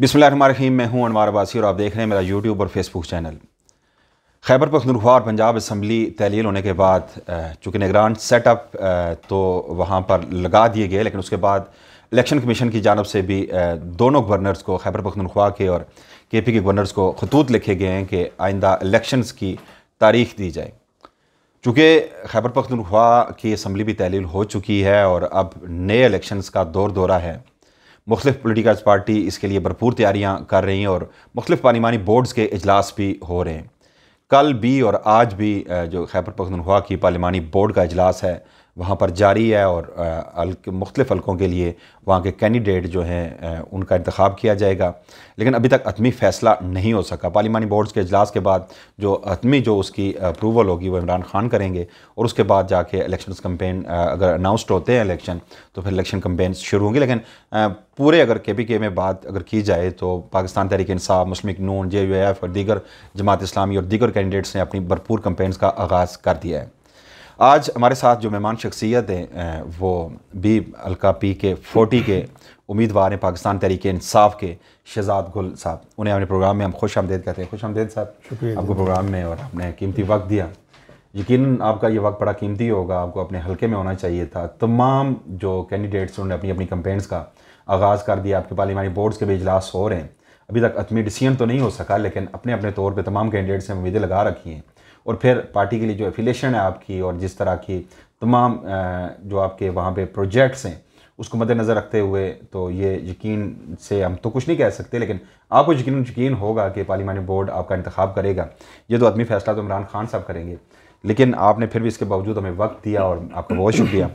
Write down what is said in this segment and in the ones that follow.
बिसमीम मैं हूं अनवार अबासी और आप देख रहे हैं मेरा यूट्यूब और फेसबुक चैनल खैबर पखनरखा और पंजाब असम्बली तहलील होने के बाद चूँकि निगरान सेटअप तो वहाँ पर लगा दिए गए लेकिन उसके बाद इलेक्शन कमीशन की जानब से भी दोनों गवर्नर्स को खैबर पखनरखा के और के पी के गवर्नर्स को खतूत लिखे गए हैं कि आइंदा इलेक्शंस की तारीख दी जाए चूँकि खैबर पखनरखा की असम्बली भी तहलील हो चुकी है और अब नए इलेक्शंस का दौर दौरा है मुख्तफ पोलिटिकल पार्टी इसके लिए भरपूर तैयारियाँ कर रही हैं और पानी मानी बोर्ड्स के अजलास भी हो रहे हैं कल भी और आज भी जो खैबर पखनवा की पार्लिमानी बोर्ड का अजलास है वहाँ पर जारी है और मुख्तलिफ हलकों के लिए वहाँ के कैंडिडेट जो हैं उनका इंतखब किया जाएगा लेकिन अभी तक हतमी फ़ैसला नहीं हो सका पार्लिमानी बोर्ड्स के अजलास के बाद जो हतमी जो उसकी अप्रूवल होगी वो इमरान खान करेंगे और उसके बाद जाके इलेक्शन कम्पेन अगर अनाउंसड होते हैं इलेक्शन तो फिर इलेक्शन कम्पेन शुरू होंगी लेकिन पूरे अगर के पी के में बात अगर की जाए तो Pakistan Tehreek Insaf Muslim Noon J U F और दीगर जमात इस्लामी और दीगर कैंडिडेट्स ने अपनी भरपूर कम्पेन्स का आगाज़ कर दिया है आज हमारे साथ जो मेहमान शख्सियत हैं वो बी अलका पी के फोटी के उम्मीदवार हैं पाकिस्तान तरीके इंसाफ के शहजाद गुल साहब उन्हें अपने प्रोग्राम में हम खुश आमदेद कहते हैं खुश आमदेद साहब शुक्रिया आपको प्रोग्राम में और आपने कीमती वक्त दिया यकीन आपका ये वक्त बड़ा कीमती होगा आपको अपने हल्के में होना चाहिए था तमाम जो कैंडिडेट्स उन्होंने अपनी अपनी कंपेन्स का आगाज़ कर दिया आपके पार्लिमानी बोर्ड्स के भी इजलास हो रहे हैं अभी तक अतमी डिसीजन तो नहीं हो सका लेकिन अपने अपने तौर पर तमाम कैंडिडेट्स ने उम्मीदें लगा रखी हैं और फिर पार्टी के लिए जो एफिलेशन है आपकी और जिस तरह की तमाम जो आपके वहाँ पे प्रोजेक्ट्स हैं उसको मद्देनज़र रखते हुए तो ये यकीन से हम तो कुछ नहीं कह सकते लेकिन आपको यकीन यकीन होगा कि पार्लिमानी बोर्ड आपका इंतखब करेगा ये तो आदमी फैसला तो इमरान खान साहब करेंगे लेकिन आपने फिर भी इसके बावजूद हमें वक्त दिया और आपका बहुत शुक्रिया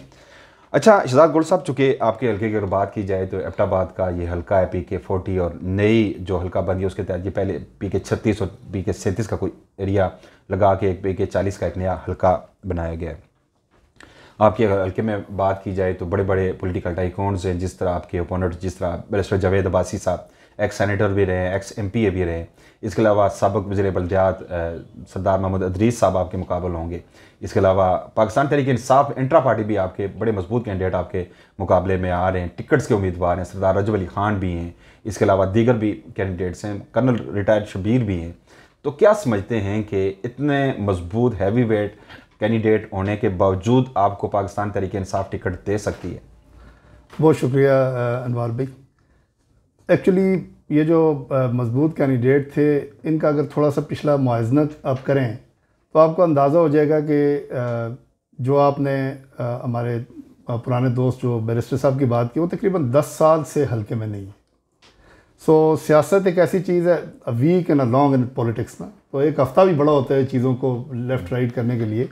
अच्छा शहजाद गोल साहब चूँकि आपके हल्के की अगर बात की जाए तो एपटाबाद का ये हल्का है पी के फोर्टी और नई जो हल्का बनी है उसके तहत ये पहले पी के छत्तीस और पी के सैंतीस का कोई एरिया लगा के एक पी के चालीस का एक नया हल्का बनाया गया है आपके अगर हल्के में बात की जाए तो बड़े बड़े पोलिटिकल टाइकॉन्स हैं जिस तरह आपके ओपोनेंट जिस तरह बैरिस्टर जावेद अब्बासी साहब एक्स सैनिटर भी रहे एक्स एम पी ए भी रहे इसके अलावा सबक वजर बल्दियात सरदार महमूद अदरीस साहब आपके मुकाबल होंगे इसके अलावा पाकिस्तान तरीके इंसाफ इंट्रा पार्टी भी आपके बड़े मजबूत कैंडिडेट आपके मुकाबले में आ रहे हैं टिकट्स के उम्मीदवार हैं सरदार रजब अली खान भी हैं इसके अलावा दीगर भी कैंडिडेट्स हैं कर्नल रिटायर्ड शबीर भी हैं तो क्या समझते हैं कि इतने मजबूत हैवी वेट कैंडिडेट होने के बावजूद आपको पाकिस्तान तरीके इंसाफ टिकट दे सकती है बहुत शुक्रिया अनवर भाई एक्चुअली ये जो मजबूत कैंडिडेट थे इनका अगर थोड़ा सा पिछला मुआजनत आप करें तो आपको अंदाज़ा हो जाएगा कि जो आपने हमारे पुराने दोस्त जो बैरिस्टर साहब की बात की वो तकरीबन दस साल से हल्के में नहीं है सो so, सियासत एक ऐसी चीज़ है a week and a long in politics ना तो एक हफ़्ता भी बड़ा होता है चीज़ों को लेफ़्ट राइट करने के लिए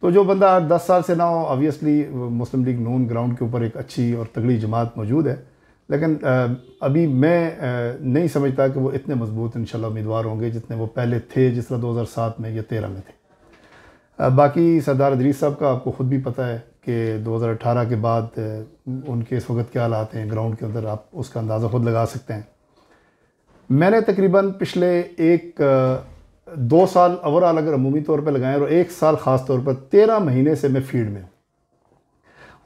तो जो बंदा दस साल से ना हो ऑबियसली मुस्लिम लीग नून ग्राउंड के ऊपर एक अच्छी और तगड़ी जमात मौजूद है लेकिन अभी मैं नहीं समझता कि वो इतने मजबूत इन उम्मीदवार होंगे जितने वो पहले थे जिस तरह दो हज़ार सात में या तेरह में थे बाकी सरदार अदरीस साहब का आपको ख़ुद भी पता है कि दो हज़ार अठारह के बाद उनके इस वक्त क्या हालात हैं ग्राउंड के अंदर आप उसका अंदाज़ा ख़ुद लगा सकते हैं मैंने तकरीबन पिछले एक दो साल ओवरऑल अगर अमूमी तौर पर लगाएं और एक साल ख़ास तौर पर तेरह महीने से मैं फील्ड में हूँ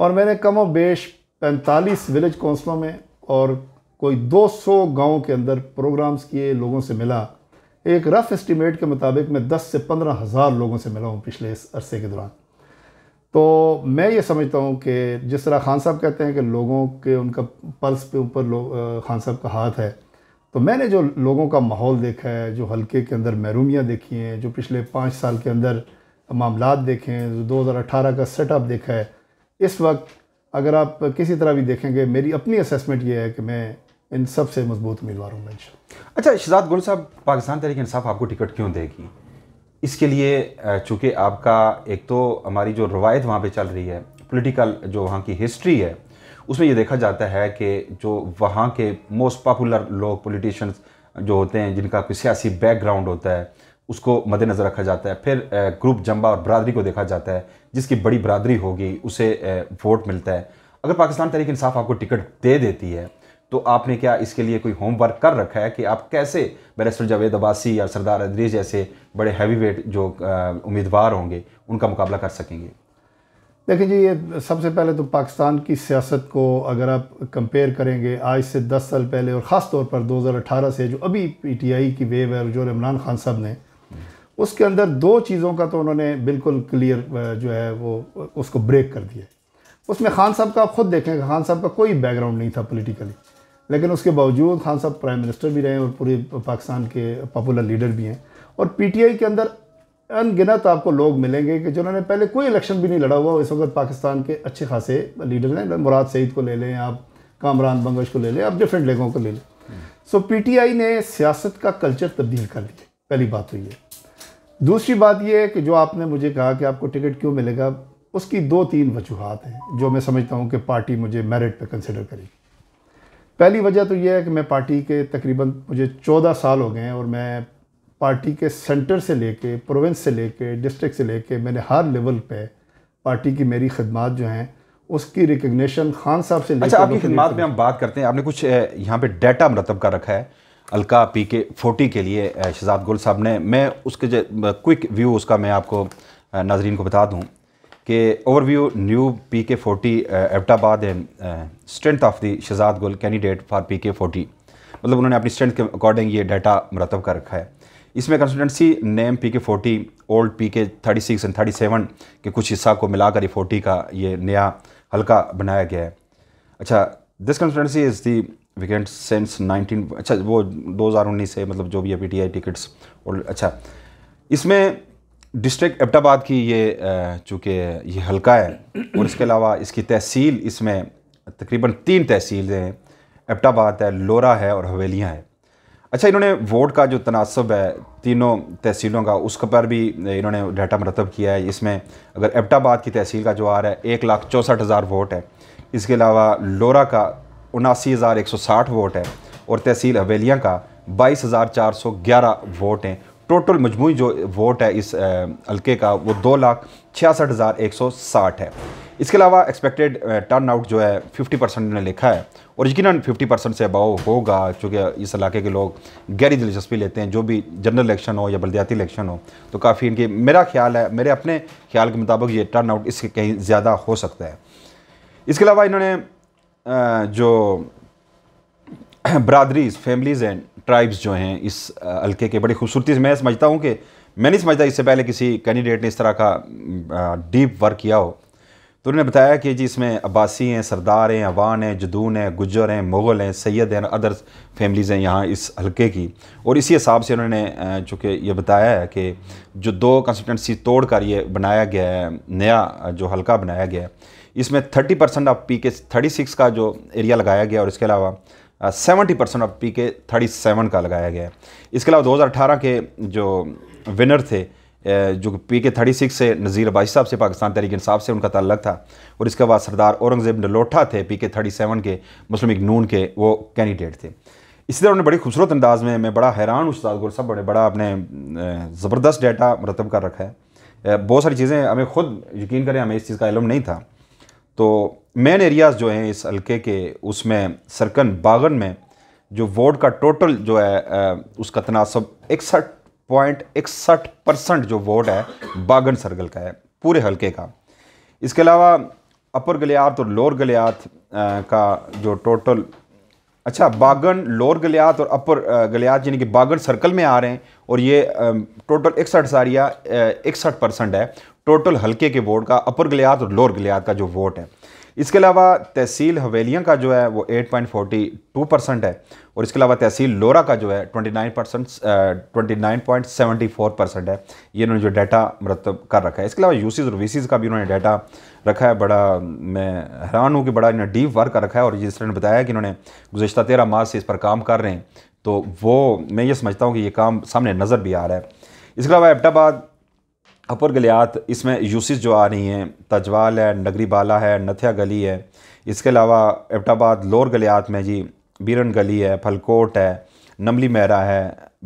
और मैंने कम व बेश पैंतालीस विलेज कौंसलों में और कोई 200 गांवों के अंदर प्रोग्राम्स किए लोगों से मिला एक रफ़ एस्टीमेट के मुताबिक मैं 10 से पंद्रह हज़ार लोगों से मिला हूँ पिछले इस अरसे के दौरान तो मैं ये समझता हूँ कि जिस तरह खान साहब कहते हैं कि लोगों के उनका पल्स पे ऊपर खान साहब का हाथ है तो मैंने जो लोगों का माहौल देखा है जो हल्के के अंदर महरूमियाँ देखी हैं जो पिछले पाँच साल के अंदर मामला देखे हैं जो दो का सेटअप देखा है इस वक्त अगर आप किसी तरह भी देखेंगे मेरी अपनी असेसमेंट ये है कि मैं इन सबसे मजबूत उम्मीदवार हूँ मैं अच्छा शहजाद गुल साहब पाकिस्तान तहरीक इंसाफ आपको टिकट क्यों देगी इसके लिए चूँकि आपका एक तो हमारी जो रवायत वहाँ पर चल रही है पोलिटिकल जो वहाँ की हिस्ट्री है उसमें ये देखा जाता है कि जो वहाँ के मोस्ट पॉपुलर लोग पोलिटिशन जो होते हैं जिनका कोई सियासी बैकग्राउंड होता है उसको मद्देनज़र रखा जाता है फिर ग्रुप जम्बा और बरदरी को देखा जाता है जिसकी बड़ी बरदरी होगी उसे वोट मिलता है अगर पाकिस्तान तहरीक इंसाफ आपको टिकट दे देती है तो आपने क्या इसके लिए कोई होमवर्क कर रखा है कि आप कैसे बैरिस्टर जावेद अब्बासी या सरदार अदरीज जैसे बड़े हैवी वेट जो उम्मीदवार होंगे उनका मुकाबला कर सकेंगे देखें जी ये सबसे पहले तो पाकिस्तान की सियासत को अगर आप कंपेयर करेंगे आज से दस साल पहले और ख़ास तौर पर 2018 से जो अभी पीटीआई की वेव है और जो इमरान खान साहब ने उसके अंदर दो चीज़ों का तो उन्होंने बिल्कुल क्लियर जो है वो उसको ब्रेक कर दिया उसमें खान साहब का आप ख़ुद देखें खान साहब का कोई बैकग्राउंड नहीं था पोलिटिकली लेकिन उसके बावजूद खान साहब प्राइम मिनिस्टर भी रहे और पूरे पाकिस्तान के पॉपुलर लीडर भी हैं और पीटीआई के अंदर अनगिनत आपको लोग मिलेंगे कि जिन्होंने पहले कोई इलेक्शन भी नहीं लड़ा हुआ इस वक्त पाकिस्तान के अच्छे खासे लीडर हैं मुराद सईद को ले लें आप कामरान बंगश को ले लें आप डिफरेंट लोगों को ले लें सो so, पीटीआई ने सियासत का कल्चर तब्दील कर लिया पहली बात तो ये दूसरी बात यह है कि जो आपने मुझे कहा कि आपको टिकट क्यों मिलेगा उसकी दो तीन वजूहत हैं जो मैं समझता हूँ कि पार्टी मुझे मेरिट पर कंसिडर करेगी पहली वजह तो यह है कि मैं पार्टी के तकरीबन मुझे चौदह साल हो गए हैं और मैं पार्टी के सेंटर से लेके प्रोविंस से लेके डिस्ट्रिक्ट से लेके मैंने हर लेवल पे पार्टी की मेरी खदमात जो हैं उसकी रिकग्निशन खान साहब से अच्छा आपकी खदमात में हम बात करते हैं आपने कुछ यहाँ पे डाटा मरतब का रखा है अलका पी के फोर्टी के लिए शहजाद गुल साहब ने मैं उसके क्विक व्यू उसका मैं आपको नाजरीन को बता दूँ कि overview new P K forty Abbottabad and strength of the Shahzad Gul candidate for P K forty मतलब उन्होंने अपनी स्ट्रेंथ के अकॉर्डिंग ये डाटा मरतब कर रखा है इसमें consultancy name P K forty old P K thirty six and thirty seven के कुछ हिस्सा को मिलाकर ये फोर्टी का ये नया हल्का बनाया गया है अच्छा this consultancy is the weekend sense 19 अच्छा वो 2019 से मतलब जो भी है पी टिकट्स और अच्छा इसमें डिस्ट्रिक्ट एबटाबाद की ये चूँकि ये हल्का है और इसके अलावा इसकी तहसील इसमें तकरीबन तीन तहसीलें हैं एबटाबाद है लोरा है और हवेलियाँ हैं अच्छा इन्होंने वोट का जो तनासब है तीनों तहसीलों का उसके पर भी इन्होंने डाटा मरतब किया है इसमें अगर एबटाबाद की तहसील का जो आ रहा है एक लाख चौंसठ हज़ार वोट है इसके अलावा लोरा का उनासी हज़ार एक सौ साठ वोट है और तहसील हवेलियाँ का बाईस हज़ार चार सौ ग्यारह वोट हैं टोटल मजमू जो वोट है इस हल्के का वो दो लाख छियासठ हज़ार एक सौ साठ है इसके अलावा एक्सपेक्टेड टर्न आउट जो है फिफ्टी परसेंट ने लिखा है और यकीन फिफ्टी परसेंट से अबाव होगा चूँकि इस इलाके के लोग गहरी दिलचस्पी लेते हैं जो भी जनरल इलेक्शन हो या बलदियाती इलेक्शन हो तो काफ़ी इनकी मेरा ख्याल है मेरे अपने ख्याल के मुताबिक ये टर्न आउट इसके कहीं ज़्यादा हो सकता है इसके अलावा इन्होंने जो बरदरीज फैमिलीज़ एंड ट्राइब्स जो हैं इस हल्के के बड़ी खूबसूरती से मैं समझता हूँ कि मैं नहीं समझता इससे पहले किसी कैंडिडेट ने इस तरह का डीप वर्क किया हो तो उन्होंने बताया कि जी इसमें अब्बासी हैं सरदार हैं अवान हैं जदून हैं गुजर हैं मुग़ल हैं सैयद हैं अदर फैमिलीज़ हैं यहाँ इस हल्के की और इसी हिसाब से उन्होंने चूँकि ये बताया है कि जो दो कंस्टिटेंसी तोड़ कर ये बनाया गया है नया जो हलका बनाया गया है इसमें 30 percent of P K thirty six का जो एरिया लगाया गया और इसके अलावा seventy percent of P K thirty seven का लगाया गया इसके अलावा 2018 के जो विनर थे जो पी के थर्टी सिक्स से नज़ीर अबाई साहब से पाकिस्तान तहरीक इंसाब से उनका तल्लक था और इसके बाद सरदार औरंगज़ेब नलोठा थे पी के थर्टी सेवन के मुस्लिम नून के वो कैंडिडेट थे इसी तरह उन्होंने बड़ी खूबसूरत अंदाज़ में मैं बड़ा हैरान साल गुर साहब बड़े बड़ा अपने ज़बरदस्त डेटा मरतब कर रखा है बहुत सारी चीज़ें हमें खुद यकीन करें हमें इस चीज़ का इलम नहीं था तो मेन एरियाज़ जो हैं इस हल्के के उसमें सरकन बागन में जो वोट का टोटल जो है उसका तनासब इकसठ पॉइंट इकसठ परसेंट जो वोट है बागन सर्कल का है पूरे हल्के का इसके अलावा अपर गलियात और लोअर गलियात का जो टोटल अच्छा बागन लोअर गलियात और अपर गलियात यानी कि बागन सर्कल में आ रहे हैं और ये टोटल इकसठ सारिया इकसठ परसेंट है टोटल हल्के के वोट का अपर गलियात और लोअर गलियात का जो वोट है इसके अलावा तहसील हवेलियाँ का जो है वो 8.42 परसेंट है और इसके अलावा तहसील लोरा का जो है 29 परसेंट ट्वेंटी परसेंट है ये इन्होंने जो डाटा मरतब कर रखा है इसके अलावा यूसीज और वीसीज का भी उन्होंने डाटा रखा है बड़ा मैं हैरान हूँ कि बड़ा इन्होंने डीप वर्क कर रखा है और जिस तरह ने बताया कि इन्होंने गुजशत तेरह माह से इस पर काम कर रहे हैं तो वो मैं ये समझता हूँ कि ये काम सामने नज़र भी आ रहा है इसके अलावा एबटाबाद अपर गलियात इसमें यूसिस जो आ रही हैं तजवाल है नगरी बाला है नथिया गली है इसके अलावा एबटाबाद लोअर गलियात में जी बीरन गली है फलकोट है नमली महरा है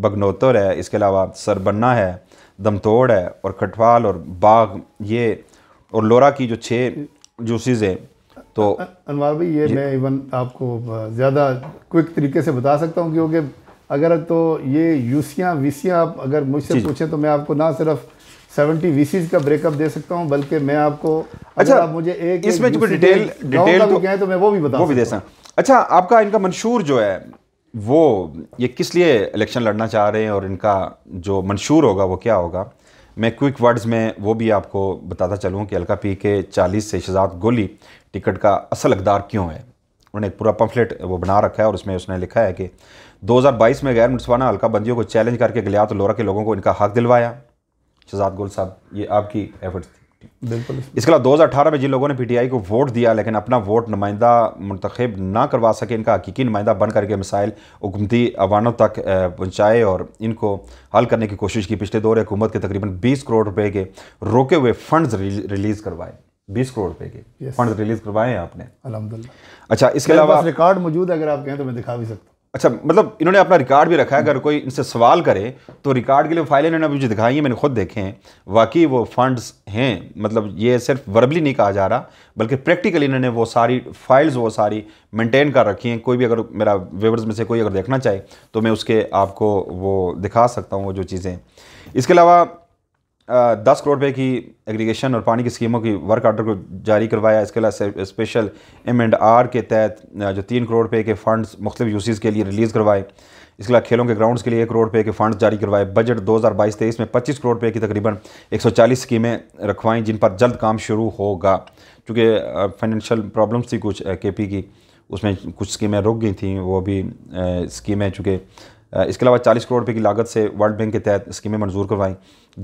बगनोतर है इसके अलावा सरबन्ना है दमतोड़ है और खटवाल और बाग ये और लोरा की जो छः जूसीज हैं तो अनवर भाई ये मैं इवन आपको ज़्यादा क्विक तरीके से बता सकता हूँ क्योंकि अगर तो ये यूसियाँ वीसियाँ आप अगर मुझसे पूछें तो मैं आपको ना सिर्फ़ सेवेंटी वीसीज का ब्रेकअप दे सकता हूँ बल्कि मैं आपको अच्छा आप मुझे एक इसमें जो डिटेल डिटेल तो, तो मैं वो भी बता वो भी दे सकता अच्छा आपका इनका मंशूर जो है वो ये किस लिए इलेक्शन लड़ना चाह रहे हैं और इनका जो मंशूर होगा वो क्या होगा मैं क्विक वर्ड्स में वो भी आपको बताता चलूँ कि अलका पी के चालीस से शहजाद गोली टिकट का असल अकदार क्यों है उन्होंने एक पूरा पम्फलेट वो बना रखा है और उसमें उसने लिखा है कि 2022 में गैर मुनसवाना अलका बंदियों को चैलेंज करके गलियात लोरा के लोगों को इनका हक दिलवाया शहजाद गोल साहब ये आपकी एफर्ट्स थी बिल्कुल इसके अलावा दो हज़ार अठारह में जिन लोगों ने पी टी आई को वोट दिया लेकिन अपना वोट नुमाइंदा मंतखब ना करवा सके इनका हकीकी नुमाइंदा बन करके मिसाइल हुकूमती अवानों तक पहुँचाए और इनको हल करने की कोशिश की पिछले दौर हुकूमत के तकरीबन बीस करोड़ रुपये के रोके हुए फंड रिलीज़ करवाए बीस करोड़ रुपए के फंड रिलीज करवाए हैं आपने अलहमदिल्ला अच्छा इसके अलावा रिकॉर्ड मौजूद है अगर आप कहें तो मैं दिखा भी सकता हूँ अच्छा मतलब इन्होंने अपना रिकॉर्ड भी रखा है अगर कोई इनसे सवाल करे तो रिकॉर्ड के लिए फाइलें इन्होंने मुझे दिखाई हैं मैंने खुद देखे हैं वाकई वो फंड्स हैं मतलब ये सिर्फ वर्बली नहीं कहा जा रहा बल्कि प्रैक्टिकली इन्होंने वो सारी फाइल्स वो सारी मेंटेन कर रखी हैं कोई भी अगर मेरा व्यूवर्स में से कोई अगर देखना चाहे तो मैं उसके आपको वो दिखा सकता हूँ वो जो चीज़ें इसके अलावा दस करोड़ रुपए की एग्रीगेशन और पानी की स्कीमों की वर्क आर्डर को जारी करवाया इसके अलावा स्पेशल एम एंड आर के तहत जो तीन करोड़ रुपए के फंड्स मुख्तलिफ यूसीज़ के लिए रिलीज़ करवाए इसके अलावा खेलों के ग्राउंड्स के लिए एक करोड़ रुपये के फंड्स जारी करवाए बजट 2022 तेईस में 25 करोड़ रुपये की तकरीबन 140 स्कीमें रखवाएं जिन पर जल्द काम शुरू होगा चूँकि फाइनेंशियल प्रॉब्लम्स थी कुछ के पी की उसमें कुछ स्कीमें रुक गई थी वो भी स्कीमें चूँकि इसके अलावा चालीस करोड़ रुपये की लागत से वर्ल्ड बैंक के तहत स्कीमें मंजूर करवाएं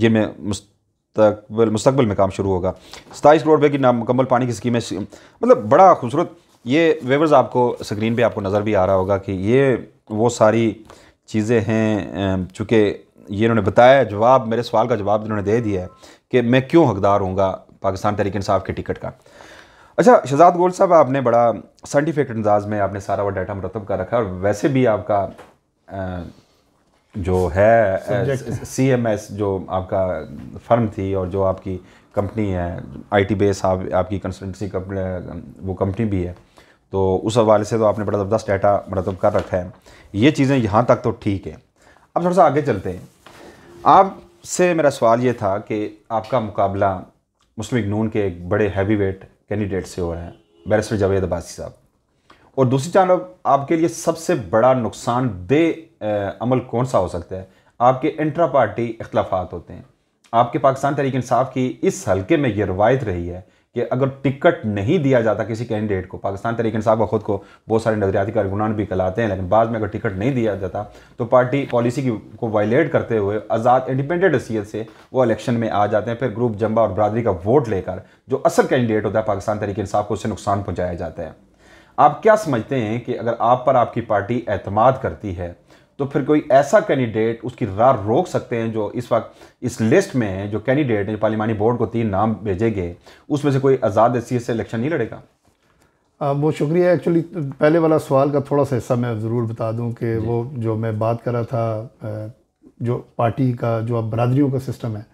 जिनमें मुस्तबल मुस्तबल में काम शुरू होगा सताईस करोड़ रुपये की मुकम्मल पानी की स्कीमें मतलब बड़ा खूबसूरत ये वेवर्स आपको स्क्रीन पे आपको नज़र भी आ रहा होगा कि ये वो सारी चीज़ें हैं चूँकि ये इन्होंने बताया जवाब मेरे सवाल का जवाब इन्होंने दे दिया है कि मैं क्यों हकदार हूँ पाकिस्तान तरीके इंसाफ के टिकट का अच्छा शहजाद गोल साहब आपने बड़ा साइंटिफिक अंदाज में आपने सारा वो डाटा मरतब कर रखा है और वैसे भी आपका जो है सी एम एस जो आपका फर्म थी और जो आपकी कंपनी है आई टी बेस आप, आपकी कंसल्टेंसी वो कंपनी भी है तो उस हवाले से तो आपने बड़ा ज़बरदस्त डाटा मरतब कर रखा है ये चीज़ें यहाँ तक तो ठीक है अब थोड़ा सा आगे चलते हैं आपसे मेरा सवाल ये था कि आपका मुकाबला मुस्लिम नून के एक बड़े हैवी वेट कैंडिडेट से हो रहा है बैरिस्टर जावेद अब्बासी साहब और दूसरी जानब आपके लिए सबसे बड़ा नुकसानदेह अमल कौन सा हो सकता है आपके इंट्रा पार्टी इख्लाफात होते हैं आपके पाकिस्तान तहरीक इंसाफ की इस हलके में यह रवायत रही है कि अगर टिकट नहीं दिया जाता किसी कैंडिडेट को पाकिस्तान तहरीक इंसाफ का खुद को बहुत सारे नजरियाती कारगुनान भी कहलाते हैं लेकिन बाद में अगर टिकट नहीं दिया जाता तो पार्टी पॉलिसी की को वायलेट करते हुए आज़ाद इंडिपेंडेंट हैसीत से वो इलेक्शन में आ जाते हैं फिर ग्रुप जम्बा और बरदरी का वोट लेकर जो असल कैंडिडेट होता है पाकिस्तान तहरीक इंसाफ को उससे नुकसान पहुँचाया जाता है आप क्या समझते हैं कि अगर आप पर आपकी पार्टी एतमाद करती है तो फिर कोई ऐसा कैंडिडेट उसकी राह रोक सकते हैं जो इस वक्त इस लिस्ट में है जो कैंडिडेट जो पार्लिमानी बोर्ड को तीन नाम भेजे गए उसमें से कोई आज़ाद एस से इलेक्शन नहीं लड़ेगा बहुत शुक्रिया एक्चुअली पहले वाला सवाल का थोड़ा सा हिस्सा मैं ज़रूर बता दूं कि वो जो मैं बात कर रहा था जो पार्टी का जो अब बरदरीों का सिस्टम है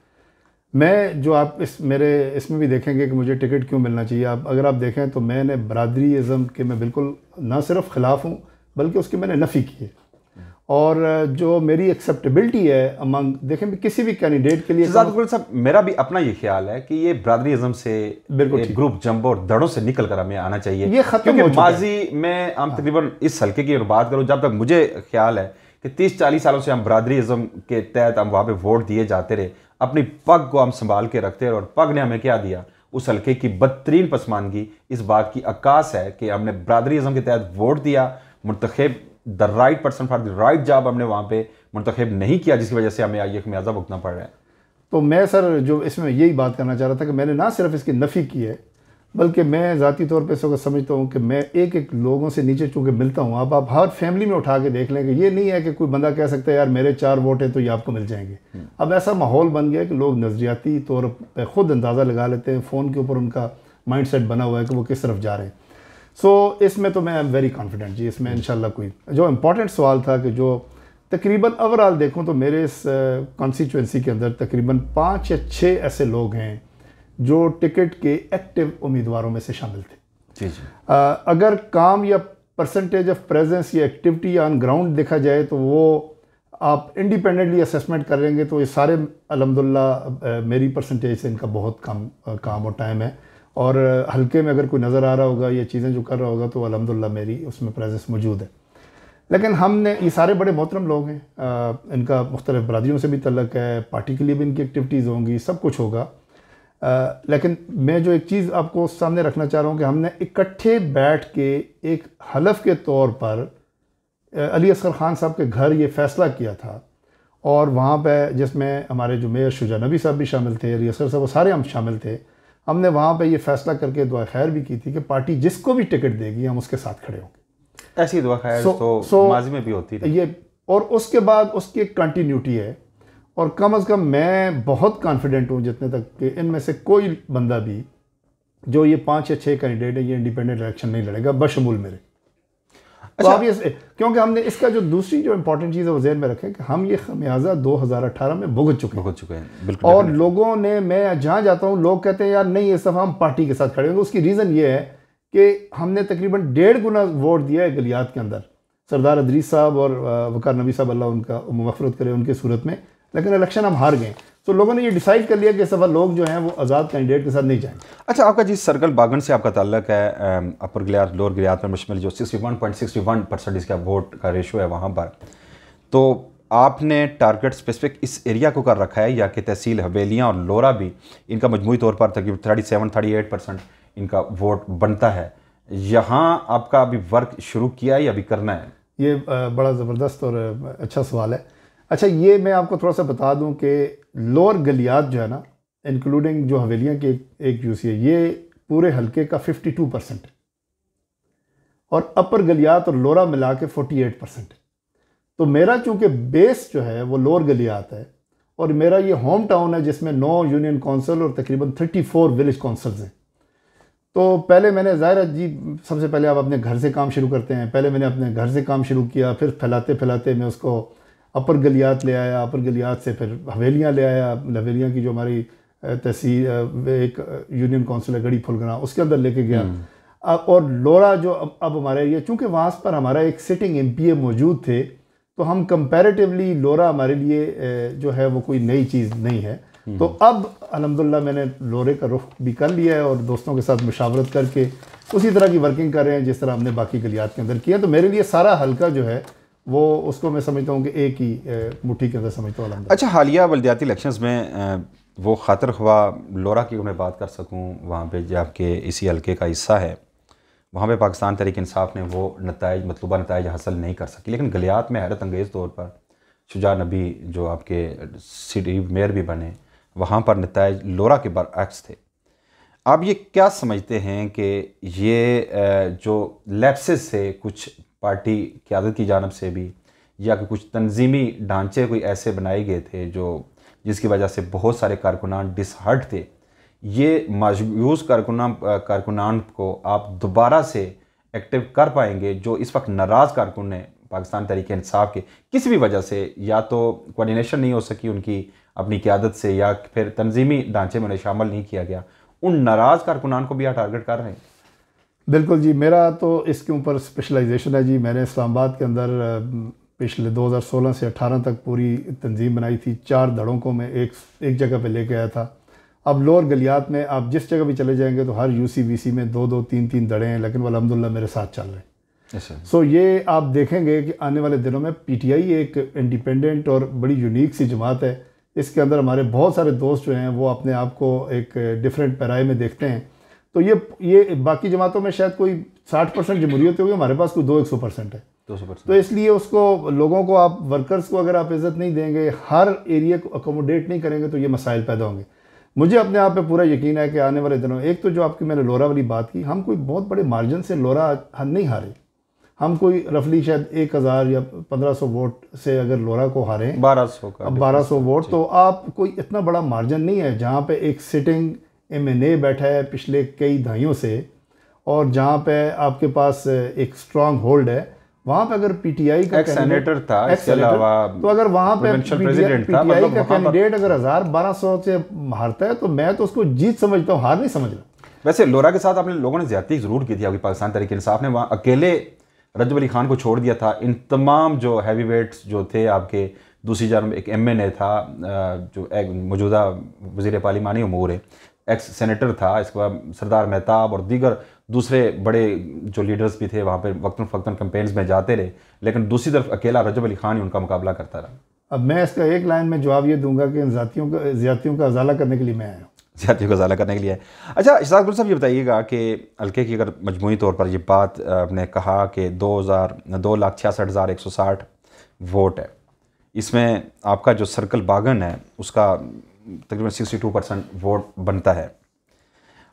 मैं जो आप इस मेरे इसमें भी देखेंगे कि मुझे टिकट क्यों मिलना चाहिए आप अगर आप देखें तो मैंने बरदरी इज़म के मैं बिल्कुल ना सिर्फ ख़िलाफ़ हूँ बल्कि उसकी मैंने नफ़ी की है और जो मेरी एक्सेप्टेबिलिटी है अमंग देखें भी किसी भी कैंडिडेट के लिए साहब मेरा भी अपना ये ख्याल है कि ये बरदरी इज़म से बिल्कुल ग्रुप जम्बो और दड़ों से निकल कर हमें आना चाहिए ये ख़त्म माजी में हम हाँ। तकरीबन इस हल्के की बात करूँ जब तक मुझे ख्याल है कि तीस चालीस सालों से हम बरदरी इज़म के तहत हम वहाँ पर वोट दिए जाते रहे अपनी पग को हम संभाल के रखते हैं और पग ने हमें क्या दिया उस हल्के की बदतरीन पसमानगी इस बात की अक्काश है कि हमने बरदरी अजम के तहत वोट दिया मंतखब the right person for the right job हमने वहाँ पर मंतखब नहीं किया जिसकी वजह से हमें आइए खमियाजा भुगतना पड़ रहा है तो मैं सर जो इसमें यही बात करना चाह रहा था कि मैंने ना सिर्फ इसकी नफ़ी की है बल्कि मैं ज़ाती तौर पर इस वक्त समझता हूँ कि मैं एक एक लोगों से नीचे चूँकि मिलता हूँ अब आप हर फैमिली में उठा के देख लें कि ये नहीं है कि कोई बंदा कह सकता है यार मेरे चार वोट हैं तो ये आपको मिल जाएंगे हम्म। अब ऐसा माहौल बन गया कि लोग नज़रियाती तौर पर ख़ुद अंदाज़ा लगा लेते हैं फ़ोन के ऊपर उनका माइंड सेट बना हुआ है कि वो किस तरफ जा रहे हैं सो so, इसमें तो मैं आई एम वेरी कॉन्फिडेंट जी इसमें इन कोई जो इम्पोर्टेंट सवाल था कि जो तकरीबन ओवरऑल देखूँ तो मेरे इस कॉन्स्टिट्यूंसी के अंदर तकरीबन पाँच या छः ऐसे लोग हैं जो टिकट के एक्टिव उम्मीदवारों में से शामिल थे जी जी आ, अगर काम या परसेंटेज ऑफ प्रेजेंस या एक्टिविटी ऑन ग्राउंड देखा जाए तो वो आप इंडिपेंडेंटली असेसमेंट करेंगे तो ये सारे अलहमदिल्ला मेरी परसेंटेज से इनका बहुत कम काम और टाइम है और हल्के में अगर कोई नज़र आ रहा होगा या चीज़ें जो कर रहा होगा तो अलहमदिल्ला मेरी उसमें प्रेजेंस मौजूद है लेकिन हमने ये सारे बड़े मोहतरम लोग हैं इनका मुख्तलिफ बरदरीों से भी तलक है पार्टी के लिए भी इनकी एक्टिविटीज़ होंगी सब कुछ होगा आ, लेकिन मैं जो एक चीज़ आपको सामने रखना चाह रहा हूँ कि हमने इकट्ठे बैठ के एक हलफ के तौर पर अली असगर ख़ान साहब के घर ये फ़ैसला किया था और वहाँ पर जिसमें हमारे जो मेयर शुजा नबी साहब भी शामिल थे अली असगर साहब वो सारे हम शामिल थे हमने वहाँ पर यह फ़ैसला करके दुआ खैर भी की थी कि पार्टी जिसको भी टिकट देगी हम उसके साथ खड़े होंगे ऐसी दुआ खैर so, तो so, माजी में भी होती थी ये और उसके बाद उसकी एक कंटिन्यूटी है और कम अज़ कम मैं बहुत कॉन्फिडेंट हूँ जितने तक कि इनमें से कोई बंदा भी जो ये पाँच या छः कैंडिडेट है ये इंडिपेंडेंट इलेक्शन नहीं लड़ेगा बशमूल मेरे अच्छा, तो आप ये क्योंकि हमने इसका जो दूसरी जो इंपॉर्टेंट चीज़ है वो जहन में रखें कि हम ये खमियाजा 2018 में भुगत चुके हैं भुगत चुके हैं बिल्कुल और लोगों ने मैं जहाँ जाता हूँ लोग कहते हैं यार नहीं ये सब हम पार्टी के साथ खड़े होंगे तो उसकी रीज़न ये है कि हमने तकरीबन डेढ़ गुना वोट दिया है गलियात के अंदर सरदार अदरीस साहब और वकार नबी साहब अल्लाह उनका मफरत करे उनके सूरत में लेकिन इलेक्शन हम हार गए तो लोगों ने ये डिसाइड कर लिया कि इस दफ़ा लोग जो हैं वो आज़ाद कैंडिडेट के साथ नहीं जाएंगे अच्छा आपका जिस सर्कल बागन से आपका ताल्लक है अपर गलियात लोअर गलियात में मुश्मिल जो sixty one point sixty one percent इसका वोट का रेशो है वहाँ पर तो आपने टारगेट स्पेसिफिक इस एरिया को कर रखा है या कि तहसील हवेलियाँ और लोरा भी इनका मजमू तौर पर तक thirty seven thirty eight percent इनका वोट बनता है यहाँ आपका अभी वर्क शुरू किया है या अभी करना है ये बड़ा ज़बरदस्त और अच्छा सवाल है अच्छा ये मैं आपको थोड़ा सा बता दूं कि लोअर गलियात जो है ना इंक्लूडिंग जो हवेलियाँ की एक, यू सी है ये पूरे हल्के का 52 परसेंट है और अपर गलियात और लोरा मिला के एट परसेंट है तो मेरा चूँकि बेस जो है वो लोअर गलियात है और मेरा ये होम टाउन है जिसमें नौ यूनियन कौंसल और तकरीबन थर्टी फोर विलेज कौंसल्स हैं तो पहले मैंने ज़ाहिर जी सबसे पहले आप अपने घर से काम शुरू करते हैं पहले मैंने अपने घर से काम शुरू किया फिर फैलाते फैलाते मैं उसको अपर गलियात ले आया अपर गलियात से फिर हवेलियाँ ले आया हवेलियाँ की जो हमारी तहसील एक यूनियन काउंसिल है गढ़ी फुलगना उसके अंदर लेके गया हम्म। और लोरा जो अब अब हमारे लिए चूँकि वहाँ पर हमारा एक सिटिंग एम मौजूद थे तो हम कंपैरेटिवली लोरा हमारे लिए जो है वो कोई नई चीज़ नहीं है हम्म। तो अब अलहमदिल्ला मैंने लोरे का रुख भी कर लिया है और दोस्तों के साथ मुशावरत करके उसी तरह की वर्किंग कर रहे हैं जिस तरह हमने बाकी गलियात के अंदर किया तो मेरे लिए सारा हल्का जो है वो उसको मैं समझता हूँ कि एक ही मुट्ठी के अंदर समझता हूँ अच्छा हालिया बलदियाती इलेक्शन में वो खातर हुआ लोरा की मैं बात कर सकूँ वहाँ पर जो आपके इसी हल्के का हिस्सा है वहाँ पर पाकिस्तान तहरीक इंसाफ ने वो नतज मतलूबा नतज हासिल नहीं कर सकी लेकिन गलियात में हैरत अंगेज़ तौर पर शुजा नबी जो आपके सिटी मेयर भी बने वहाँ पर नतज लोरा के बरक्स थे आप ये क्या समझते हैं कि ये जो लेप्स से कुछ पार्टी क्यादत की जानब से भी या कि कुछ तनजीमी ढांचे कोई ऐसे बनाए गए थे जो जिसकी वजह से बहुत सारे कारकुनान डिसहर्ट थे ये मायूस कारकुनान कारकुनान को आप दोबारा से एक्टिव कर पाएंगे जो इस वक्त नाराज़ कारकुन हैं पाकिस्तान तरीके इंसाफ के किसी भी वजह से या तो कोऑर्डिनेशन नहीं हो सकी उनकी अपनी क्यादत से या फिर तनजीमी ढांचे में उन्हें शामिल नहीं किया गया उन नाराज़ कारकुनान को भी आप टारगेट कर रहे हैं बिल्कुल जी मेरा तो इसके ऊपर स्पेशलाइजेशन है जी मैंने इस्लामाबाद के अंदर पिछले 2016 से 18 तक पूरी तंजीम बनाई थी चार धड़ों को मैं एक एक जगह पे लेके आया था अब लोअर गलियात में आप जिस जगह भी चले जाएंगे तो हर यूसीबीसी में दो दो तीन तीन धड़े हैं लेकिन अलहमदिल्ला मेरे साथ चल रहे हैं सो अच्छा। so, ये आप देखेंगे कि आने वाले दिनों में पी एक इंडिपेंडेंट और बड़ी यूनिक सी जमात है इसके अंदर हमारे बहुत सारे दोस्त जो हैं वो अपने आप को एक डिफरेंट पैराए में देखते हैं तो ये ये बाकी जमातों में शायद कोई साठ परसेंट जमहूरियत होगी हमारे पास कोई दो एक सौ परसेंट है दो सौ परसेंट तो इसलिए उसको लोगों को आप वर्कर्स को अगर आप इज़्ज़त नहीं देंगे हर एरिया को अकोमोडेट नहीं करेंगे तो ये मसाइल पैदा होंगे मुझे अपने आप पे पूरा यकीन है कि आने वाले दिनों एक तो जो आपकी मैंने लोरा वाली बात की हम कोई बहुत बड़े मार्जिन से लोरा नहीं हारे हम कोई रफली शायद एक हज़ार या पंद्रह सौ वोट से अगर लोरा को हारें बारह सौ का अब बारह सौ वोट तो आप कोई इतना बड़ा मार्जिन नहीं है जहाँ पे एक सिटिंग एम एन ए बैठा है पिछले कई दहाइयों से और जहाँ पे आपके पास एक स्ट्रांग होल्ड है वहाँ पे अगर आई का सेनेटर था इसके अलावा तो अगर वहाँ पे पीटीआई मतलब का कैंडिडेट अगर हज़ार बारह सौ से हारता है तो मैं तो उसको जीत समझता हूँ हार नहीं समझ रहा वैसे लोरा के साथ आपने लोगों ने ज्यादा जरूर की थी आपकी पाकिस्तान तरीके इंसाफ ने वहाँ अकेले रजब अली खान को छोड़ दिया था इन तमाम जो हैवी वेट्स जो थे आपके दूसरी में एक एम एन ए था जो मौजूदा वजीर पार्लिमानी अमूर है एक्स सेनेटर था इसके बाद सरदार मेहताब और दीगर दूसरे बड़े जो लीडर्स भी थे वहाँ पर वक्ता फ़क्ता कंपेन्स में जाते रहे लेकिन दूसरी तरफ अकेला रजब अली खान ही उनका मुकाबला करता रहा अब मैं इसका एक लाइन में जवाब ये दूंगा कि इन जातियों का ज्यादियों का अजाला करने के लिए मैं आया हूँ ज्यातियों का अजाला करने के लिए अच्छा इशाक गुल साहब ये बताइएगा कि हल्के की अगर मजमू तौर पर यह बात आपने कहा कि दो हज़ार दो लाख छियासठ हज़ार एक सौ साठ वोट है इसमें आपका जो सर्कल बागन है उसका तकरीबन सिक्सटी टू परसेंट वोट बनता है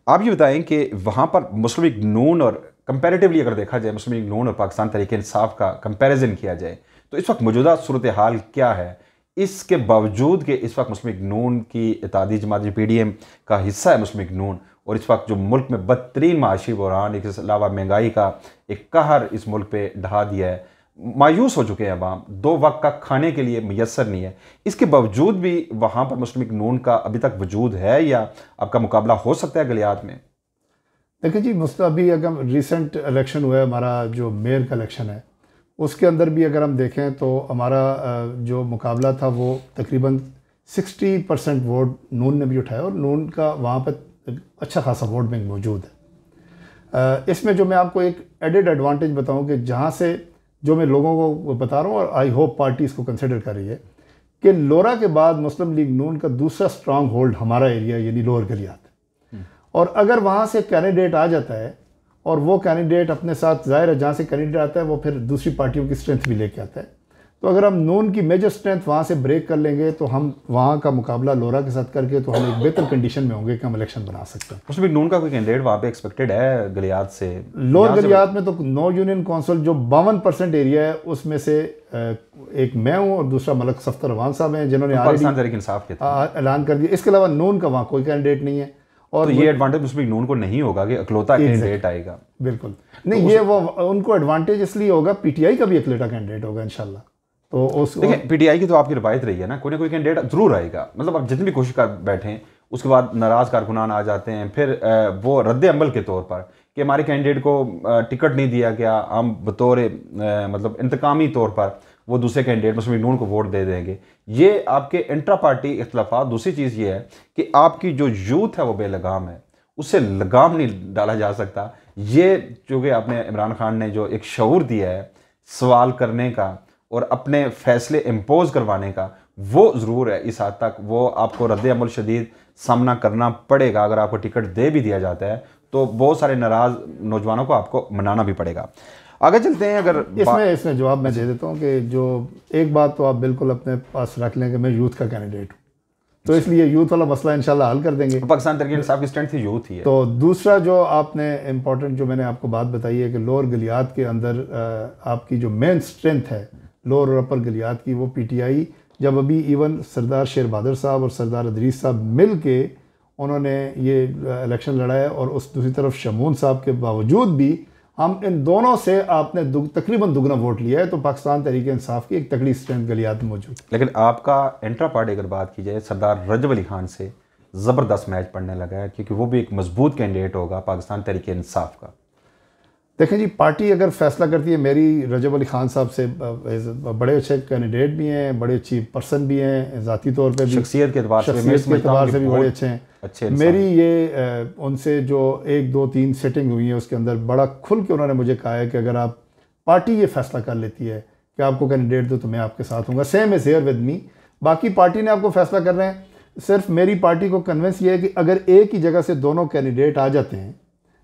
आप ये बताएं कि वहाँ पर मुस्लिम नून और कंपेरेटिवली अगर देखा जाए मुस्लिम नून और पाकिस्तान तरीके इंसाफ का कंपेरिजन किया जाए तो इस वक्त मौजूदा सूरत हाल क्या है इसके बावजूद के इस वक्त मुस्लिम नून की इतादी जमात पी डी एम का हिस्सा है मुस्लिम नून और इस वक्त जो मुल्क में बदतरीन माशी बहरान इसके अलावा महंगाई का एक कहर इस मुल्क पर ढहा दिया है मायूस हो चुके हैं अवाम दो वक्त का खाने के लिए मैसर नहीं है इसके बावजूद भी वहाँ पर मुस्लिम नून का अभी तक वजूद है या आपका मुकाबला हो सकता है गलियात में देखिए जी मुस्त अभी अगर रिसेंट इलेक्शन हुआ है हमारा जो मेयर का इलेक्शन है उसके अंदर भी अगर हम देखें तो हमारा जो मुकाबला था वो तकरीबन 60 परसेंट वोट नून ने भी उठाया और नून का वहाँ पर अच्छा खासा वोट बैंक मौजूद है इसमें जो मैं आपको एक एडिड एडवांटेज बताऊँ कि जहाँ से जो मैं लोगों को बता रहा हूँ और आई होप पार्टी इसको कंसिडर कर रही है कि लोरा के बाद मुस्लिम लीग नून का दूसरा स्ट्रांग होल्ड हमारा एरिया यानी लोअर गलियात है हम्म। और अगर वहाँ से कैंडिडेट आ जाता है और वो कैंडिडेट अपने साथ जाहिर है जहाँ से कैंडिडेट आता है वो फिर दूसरी पार्टियों की स्ट्रेंथ भी लेके आता है तो अगर हम नून की मेजर स्ट्रेंथ वहाँ से ब्रेक कर लेंगे तो हम वहाँ का मुकाबला लोरा के साथ करके तो हम एक बेहतर कंडीशन में होंगे कि हम इलेक्शन बना सकते हैं उसमें नून का कोई कैंडिडेट वहाँ पे एक्सपेक्टेड है गलियात से लोअर गलियात में तो नो यूनियन कौंसिल जो बावन परसेंट एरिया है उसमें से एक मैं हूँ और दूसरा मलक सफ्तर रवान साहब हैं जिन्होंने तो ऐलान कर दिया इसके अलावा नून का वहाँ कोई कैंडिडेट नहीं है और तो ये एडवांटेज मुस्लिम नून को नहीं होगा कि अकलौता कैंडिडेट आएगा बिल्कुल तो नहीं ये वो उनको एडवांटेज इसलिए होगा पीटीआई का भी अकलौता कैंडिडेट होगा इंशाल्लाह तो उस देखिए पीटीआई की तो आपकी रिवायत रही है ना कोई ना कोई कैंडिडेट जरूर आएगा मतलब आप जितनी भी कोशिश कर बैठें उसके बाद नाराज़ कारकुनान आ जाते हैं फिर वो रद्द अमल के तौर पर कि हमारे कैंडिडेट को टिकट नहीं दिया गया हम बतौर मतलब इंतकामी तौर पर वो दूसरे कैंडिडेट मुस्लिम नून को वोट दे देंगे ये आपके इंट्रा पार्टी इख्तलाफा दूसरी चीज़ ये है कि आपकी जो यूथ है वो बेलगाम है उससे लगाम नहीं डाला जा सकता ये चूँकि आपने इमरान खान ने जो एक शूर दिया है सवाल करने का और अपने फैसले इम्पोज करवाने का वो ज़रूर है इस हद हाँ तक वो आपको रद्द अमल शदीद सामना करना पड़ेगा अगर आपको टिकट दे भी दिया जाता है तो बहुत सारे नाराज़ नौजवानों को आपको मनाना भी पड़ेगा आगे चलते हैं अगर इसमें इसमें जवाब मैं दे देता हूँ कि जो एक बात तो आप बिल्कुल अपने पास रख लें कि मैं यूथ का कैंडिडेट हूँ तो अच्छा। इसलिए यूथ वाला मसला इंशाल्लाह हल कर देंगे पाकिस्तान तरीके साहब की स्टैंड थी यूथ ही है तो दूसरा जो आपने इम्पोर्टेंट जो मैंने आपको बात बताई है कि लोअर गलियात के अंदर आपकी जो मेन स्ट्रेंथ है लोअर और अपर गलियात की वो पीटीआई जब अभी इवन सरदार शेर बहादुर साहब और सरदार अदरीस साहब मिल के उन्होंने ये इलेक्शन लड़ाया और उस दूसरी तरफ शमून साहब के बावजूद भी हम इन दोनों से आपने दुग, तकरीबन दुगना वोट लिया है तो पाकिस्तान तरीके इंसाफ की एक तकड़ी स्ट्रेंथ गलियात मौजूद लेकिन आपका इंट्रा पार्टी अगर बात की जाए सरदार रजब अली खान से ज़बरदस्त मैच पड़ने लगा है क्योंकि वो भी एक मजबूत कैंडिडेट होगा पाकिस्तान तरीके इंसाफ का देखें जी पार्टी अगर फैसला करती है मेरी रजब अली खान साहब से बड़े अच्छे कैंडिडेट भी हैं बड़े अच्छी पर्सन भी हैं ज़ाती तौर पर भी शख्सियत के अतबार से अतबार से भी बड़े अच्छे हैं अच्छे मेरी ये उनसे जो एक दो तीन सेटिंग हुई है उसके अंदर बड़ा खुल के उन्होंने मुझे कहा है कि अगर आप पार्टी ये फैसला कर लेती है कि आपको कैंडिडेट दो तो मैं आपके साथ हूँ same is here with me बाकी पार्टी ने आपको फैसला कर रहे हैं सिर्फ मेरी पार्टी को कन्विंस ये है कि अगर एक ही जगह से दोनों कैंडिडेट आ जाते हैं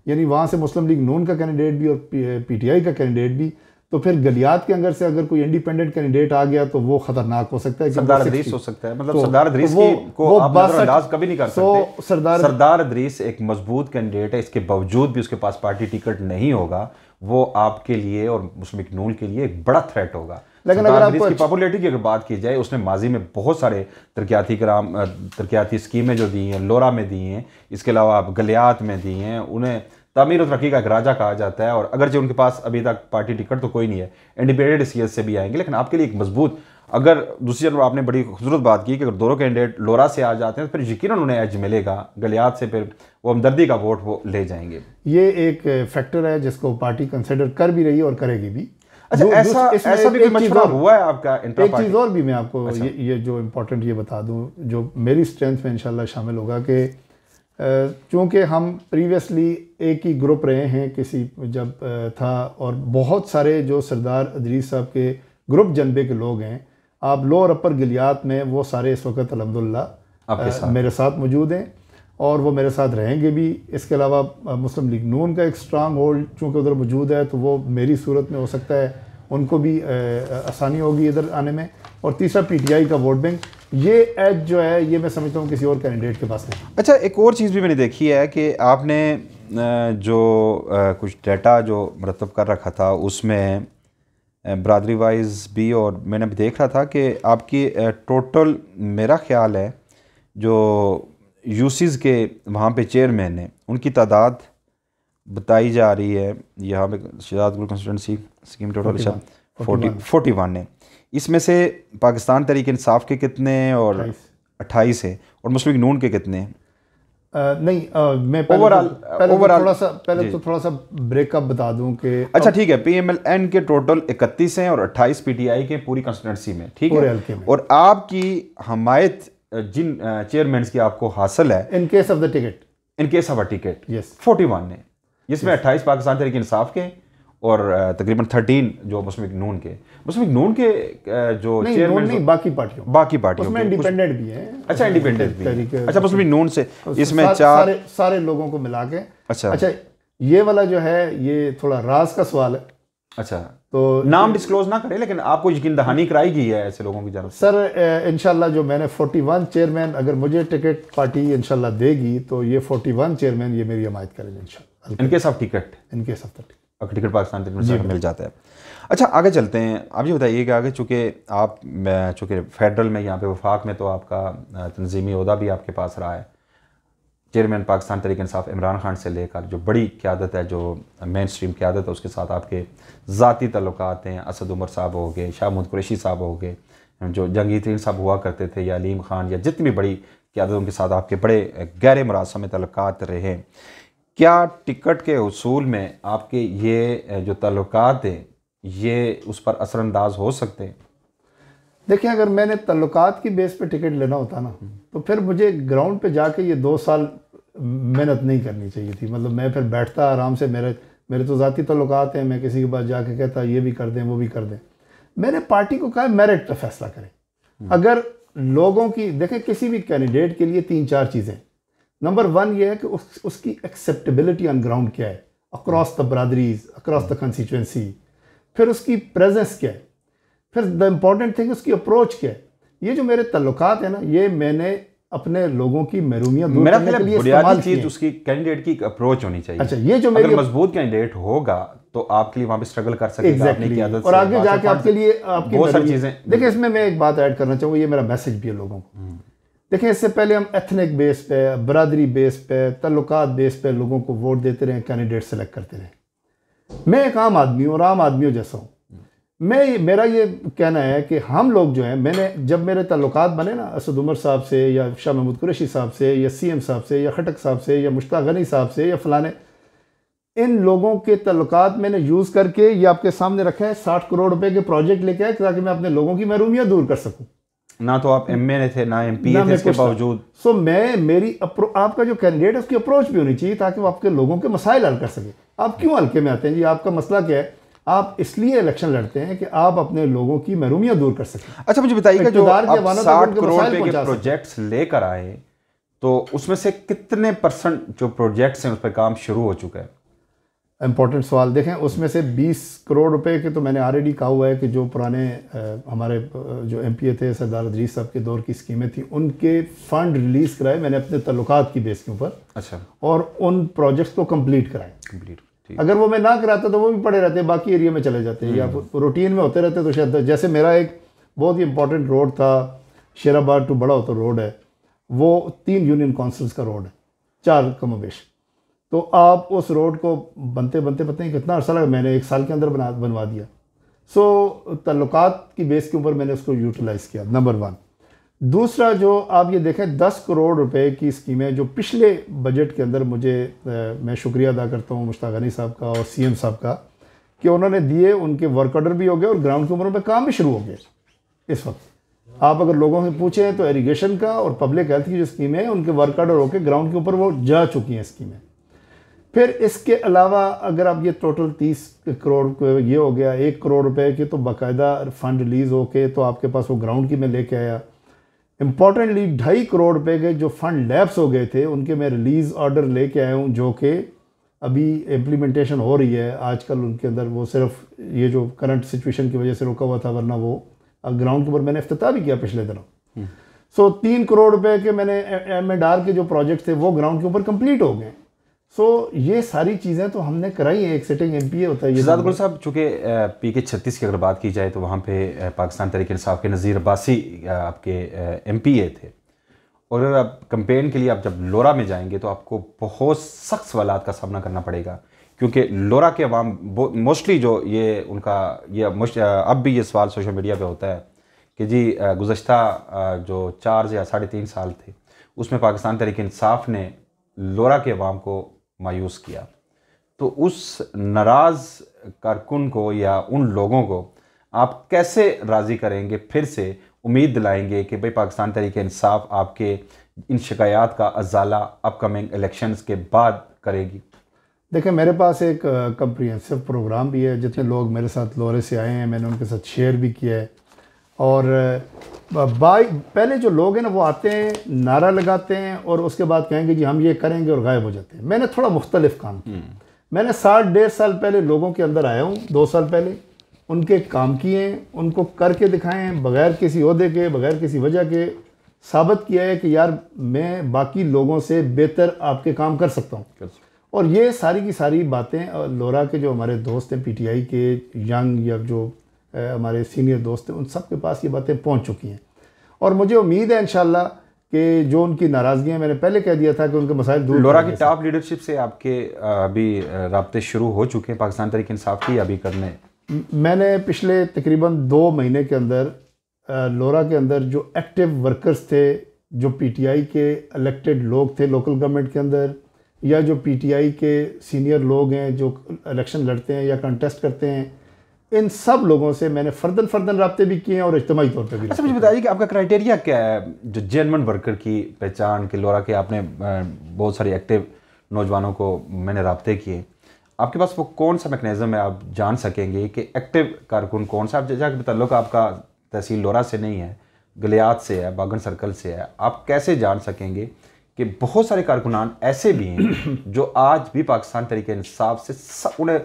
यानी वहाँ से मुस्लिम लीग नून का कैंडिडेट भी और पीटीआई का कैंडिडेट भी तो फिर गलियात के अंदर से अगर कोई इंडिपेंडेंट कैंडिडेट आ गया तो वो खतरनाक हो सकता है सरदार अदरीस हो सकता है मतलब तो, सरदार अदरीस तो को वो आप अंदाज कभी नहीं कर तो सकते सरदार सरदार अदरीस एक मजबूत कैंडिडेट है इसके बावजूद भी उसके पास पार्टी टिकट नहीं होगा वो आपके लिए और मुस्लिम नून के लिए एक बड़ा थ्रेट होगा लेकिन अगर आप इसकी पॉपुलरिटी की अगर बात की जाए उसने माजी में बहुत सारे तरक्याती कराम तरक्याती स्कीमें जो दी हैं लोरा में दी हैं इसके अलावा आप गलियात में दी हैं उन्हें तमीर तरक्की का एक राजा कहा जाता है और अगरचे उनके पास अभी तक पार्टी टिकट तो कोई नहीं है इंडिपेंडेंट सी से भी आएंगे लेकिन आपके लिए एक मजबूत अगर दूसरी तरफ आपने बड़ी खूबसूरत बात की कि अगर दोनों कैंडिडेट लोरा से आ जाते हैं तो फिर यकीन उन्हें एज मिलेगा गलियात से फिर वो हमदर्दी का वोट वो ले जाएंगे ये एक फैक्टर है जिसको पार्टी कंसिडर कर भी रही है और करेगी भी अच्छा ऐसा ऐसा भी एक चीज़ और भी मैं आपको अच्छा। ये, जो इम्पोर्टेंट ये बता दूँ जो मेरी स्ट्रेंथ में इंशाल्लाह शामिल होगा कि चूँकि हम प्रीवियसली एक ही ग्रुप रहे हैं किसी जब था और बहुत सारे जो सरदार अदरीस साहब के ग्रुप जनबे के लोग हैं आप लोअर अपर गलियात में वो सारे इस वक्त अलहमदिल्ला मेरे साथ मौजूद हैं और वो मेरे साथ रहेंगे भी इसके अलावा मुस्लिम लीग नून का एक स्ट्रांग होल्ड चूँकि उधर मौजूद है तो वो मेरी सूरत में हो सकता है उनको भी आसानी होगी इधर आने में और तीसरा पीटीआई का वोट बैंक ये एज जो है ये मैं समझता हूँ किसी और कैंडिडेट के पास नहीं अच्छा एक और चीज़ भी मैंने देखी है कि आपने जो कुछ डाटा जो मरतब कर रखा था उसमें बरदरी वाइज भी और मैंने भी देख रहा था कि आपकी टोटल मेरा ख्याल है जो यूसीज़ के वहाँ पे चेयरमैन हैं उनकी तादाद बताई जा रही है यहाँ पे शहजादगुल कंस्टिटेंसी स्कीम टोटल अच्छा फोर्टी फोर्टी वन है इसमें से पाकिस्तान तरीके इंसाफ के कितने और अट्ठाईस है और मुस्लिम नून के कितने हैं आ, नहीं आ, मैं ओवरऑल तो, ओवरऑल तो, तो थोड़ा सा पहले तो थोड़ा सा ब्रेकअप बता दूं कि अच्छा ठीक है पीएमएलएन के टोटल इकतीस हैं और अट्ठाईस पीटीआई के पूरी कंस्टिटेंसी में ठीक है और आपकी हमायत जिन चेयरमैन की आपको हासिल है in case of the ticket in case of a ticket yes forty one ने जिसमें अट्ठाईस yes. पाकिस्तान तरीके इंसाफ के और तकरीबन थर्टीन जो मुस्लिम नून के मुस्लिम नून के जो चेयरमैन नहीं बाकी पार्टियों बाकी पार्टियों उसमें इंडिपेंडेंट भी हैं अच्छा इंडिपेंडेंट भी अच्छा मुस्लिम नून से इसमें चार सारे लोगों को मिला के अच्छा अच्छा ये वाला जो है ये थोड़ा राज का सवाल है अच्छा तो नाम डिस्क्लोज ना करें लेकिन आपको यकीन दहानी कराई गई है ऐसे लोगों की जरूरत सर इनशाला जो मैंने 41 चेयरमैन अगर मुझे टिकट पार्टी इनशाला देगी तो ये 41 चेयरमैन ये मेरी हमायत करेंगे इन इनके सब टिकट इनके सब टिकट टिकट पाकिस्तान मिल जाता है अच्छा आगे चलते हैं आप ये बताइए कि आगे चूँकि आप चूँकि फेडरल में यहाँ पे वफाक में तो आपका तनजीमी अहदा भी आपके पास रहा है चेयरमैन पाकिस्तान तरीक इंसाफ इमरान खान से लेकर जो बड़ी क्यादत है जो मेन स्ट्रीम क्यादत है उसके साथ आपके ज़ाती तल्लक हैं असद उमर साहब हो गए शाह महमूद कुरेशी साहब हो गए जो जंगी तरीन साहब हुआ करते थे या अलीम खान या जितनी बड़ी क्यादतों के साथ आपके बड़े गहरे मरासम में तल्लक रहे क्या टिकट के असूल में आपके ये जो तल्लक हैं ये उस पर असरानंदाज हो सकते हैं देखिए अगर मैंने तल्लक की बेस पे टिकट लेना होता ना तो फिर मुझे ग्राउंड पे जाके ये दो साल मेहनत नहीं करनी चाहिए थी मतलब मैं फिर बैठता आराम से मेरे मेरे तो ज़ाती तल्लुकात हैं मैं किसी के पास जाके कहता ये भी कर दें वो भी कर दें मैंने पार्टी को कहा मेरिट पर फैसला करें हम्म। अगर लोगों की देखें किसी भी कैंडिडेट के लिए तीन चार चीज़ें नंबर वन ये है कि उस उसकी एक्सेप्टेबिलिटी ऑन ग्राउंड क्या है across the biradaris across the constituency फिर उसकी प्रेजेंस क्या है फिर द इम्पॉर्टेंट थिंग उसकी अप्रोच क्या है ये जो मेरे तल्लक हैं ना ये मैंने अपने लोगों की महरूमिया मेरा तो करने के चीज उसकी कैंडिडेट की अप्रोच होनी चाहिए अच्छा ये जो अगर मजबूत कैंडिडेट होगा तो आपके लिए वहां पे स्ट्रगल कर सकते exactly. और आगे जाके आपके लिए आपकी बहुत सारी चीजें देखिए इसमें मैं एक बात ऐड करना चाहूंगा ये मेरा मैसेज भी है लोगों को हम्म। देखिए इससे पहले हम एथनिक बेस पे बरदरी बेस पे तल्लुकात बेस पे लोगों को वोट देते रहे कैंडिडेट सेलेक्ट करते रहे मैं एक आम आदमी हूँ और आम आदमियों जैसा हूँ मैं मेरा ये कहना है कि हम लोग जो हैं मैंने जब मेरे ताल्लुक बने ना असद उमर साहब से या शाह महमूद कुरैशी साहब से या सीएम साहब से या खटक साहब से या मुश्ताक गनी साहब से या फलाने इन लोगों के तल्लुक मैंने यूज़ करके ये आपके सामने रखे हैं साठ करोड़ रुपए के प्रोजेक्ट लेके आए ताकि मैं अपने लोगों की महरूमियाँ दूर कर सकूँ ना तो आप एम ए थे ना एम पी थे बावजूद सो मैं मेरी अप्रो आपका जो कैंडिडेट है उसकी अप्रोच भी होनी चाहिए ताकि वो आपके लोगों के मसाइल हल कर सके आप क्यों हल्के में आते हैं जी आपका मसला क्या है आप इसलिए इलेक्शन लड़ते हैं कि आप अपने लोगों की महरूमिया दूर कर सकें अच्छा मुझे बताइए जो आप साठ करोड़ के प्रोजेक्ट्स लेकर आए तो उसमें से कितने परसेंट जो प्रोजेक्ट्स हैं उस पर काम शुरू हो चुका है इम्पॉर्टेंट सवाल देखें उसमें से 20 करोड़ रुपए के तो मैंने ऑलरेडी कहा हुआ है कि जो पुराने हमारे जो एम थे सरदार अदरीस साहब के दौर की स्कीमें थी उनके फ़ंड रिलीज़ कराए मैंने अपने तल्लुत की बेस के ऊपर अच्छा और उन प्रोजेक्ट्स को कंप्लीट कराए कंप्लीट अगर वो मैं ना कराता तो वो भी पड़े रहते हैं बाकी एरिया में चले जाते हैं या रूटीन हम्म। में होते रहते तो शायद जैसे मेरा एक बहुत ही इंपॉर्टेंट रोड था शेराबाद टू बड़ा होता रोड है वो तीन यूनियन काउंसिल्स का रोड है चार कमोबेश तो आप उस रोड को बनते बनते पता नहीं कितना अर्सा लगा मैंने एक साल के अंदर बना बनवा दिया सो so, तल्लुकात की बेस के ऊपर मैंने उसको यूटिलाइज़ किया नंबर वन दूसरा जो आप ये देखें दस करोड़ रुपए की स्कीमें जो पिछले बजट के अंदर मुझे मैं शुक्रिया अदा करता हूँ मुश्ताक गनी साहब का और सीएम साहब का कि उन्होंने दिए उनके वर्क ऑर्डर भी हो गए और ग्राउंड के ऊपर पे काम भी शुरू हो गए इस वक्त आप अगर लोगों से पूछें तो इरीगेशन का और पब्लिक हेल्थ की जो स्कीमें हैं उनके वर्क ऑर्डर होकर ग्राउंड के ऊपर वो जा चुकी हैं स्कीमें फिर इसके अलावा अगर आप ये टोटल तीस करोड़ ये हो गया एक करोड़ रुपए के तो बाकायदा फ़ंड रिलीज़ होके तो आपके पास वो ग्राउंड की मैं लेके आया इम्पॉर्टेंटली ढाई करोड़ रुपए के जो फंड लैप्स हो गए थे उनके मैं रिलीज़ ऑर्डर लेके आया हूँ जो कि अभी इम्प्लीमेंटेशन हो रही है आजकल उनके अंदर वो सिर्फ ये जो करंट सिचुएशन की वजह से रुका हुआ था वरना वो ग्राउंड के ऊपर मैंने अफ्ताह भी किया पिछले दिनों सो हम्म। तीन करोड़ रुपए के मैंने एम आर के जो प्रोजेक्ट थे वो ग्राउंड के ऊपर कंप्लीट हो गए सो ये सारी चीज़ें तो हमने कराई हैं एक सिटिंग एम पी ए होता है शहजाद गुल साहब चूँकि पी के छत्तीस की अगर बात की जाए तो वहाँ पर पाकिस्तान तरीके इंसाफ के नज़ीर अब्बासी आपके एम पी ए थे और अगर आप कंपेन के लिए आप जब लोरा में जाएंगे तो आपको बहुत सख्त सवालत का सामना करना पड़ेगा क्योंकि लोरा के अवाम मोस्टली जो ये उनका ये अब भी ये सवाल सोशल मीडिया पर होता है कि जी गुज्त जो चार या साढ़े तीन साल थे उसमें पाकिस्तान तरीके इंसाफ ने लोरा के अवाम को मायूस किया तो उस नाराज़ कारकुन को या उन लोगों को आप कैसे राज़ी करेंगे फिर से उम्मीद दिलाएंगे कि भाई पाकिस्तान तरीके इंसाफ आपके इन शिकायत का अजाला अपकमिंग इलेक्शंस के बाद करेगी देखिए मेरे पास एक कंप्रिहेंसिव प्रोग्राम भी है जितने लोग मेरे साथ लोरे से आए हैं मैंने उनके साथ शेयर भी किया है और बाई पहले जो लोग हैं ना वो आते हैं नारा लगाते हैं और उसके बाद कहेंगे जी हम ये करेंगे और गायब हो जाते हैं मैंने थोड़ा मुख्तलिफ काम किया हम्म। मैंने साठ डेढ़ साल पहले लोगों के अंदर आया हूँ दो साल पहले उनके काम किए हैं उनको करके दिखाए हैं बगैर किसी अहदे के बगैर किसी वजह के साबित किया है कि यार मैं बाकी लोगों से बेहतर आपके काम कर सकता हूँ और ये सारी की सारी बातें लोरा के जो हमारे दोस्त हैं पीटीआई के यंग या जो हमारे सीनियर दोस्त हैं उन सब के पास ये बातें पहुँच चुकी हैं और मुझे उम्मीद है इन कि जो उनकी नाराज़गियाँ मैंने पहले कह दिया था कि उनके मसाइल दूर लोरा की टॉप लीडरशिप से आपके अभी रबते शुरू हो चुके हैं पाकिस्तान तरीक इंसाफ की अभी करने मैंने पिछले तकरीबन दो महीने के अंदर लोरा के अंदर जो एक्टिव वर्कर्स थे जो पीटीआई के इलेक्टेड लोग थे लोकल गवर्नमेंट के अंदर या जो पीटीआई के सीनियर लोग हैं जो इलेक्शन लड़ते हैं या कंटेस्ट करते हैं इन सब लोगों से मैंने फर्दन फर्दन रबते भी किए हैं और इज्तमी तौर पर भी अच्छा मुझे बताइए कि आपका क्राइटेरिया क्या है जो जेनवन वर्कर की पहचान के लोरा के आपने बहुत सारे एक्टिव नौजवानों को मैंने रबते किए आपके पास वो कौन सा मेकनिज़म है आप जान सकेंगे कि एक्टिव कारकुन कौन सा आप जैसे तल्लुक आपका तहसील लोरा से नहीं है गलियात से है बागन सर्कल से है आप कैसे जान सकेंगे कि बहुत सारे कारकुनान ऐसे भी हैं जो आज भी पाकिस्तान तरीके इंसाफ से उन्हें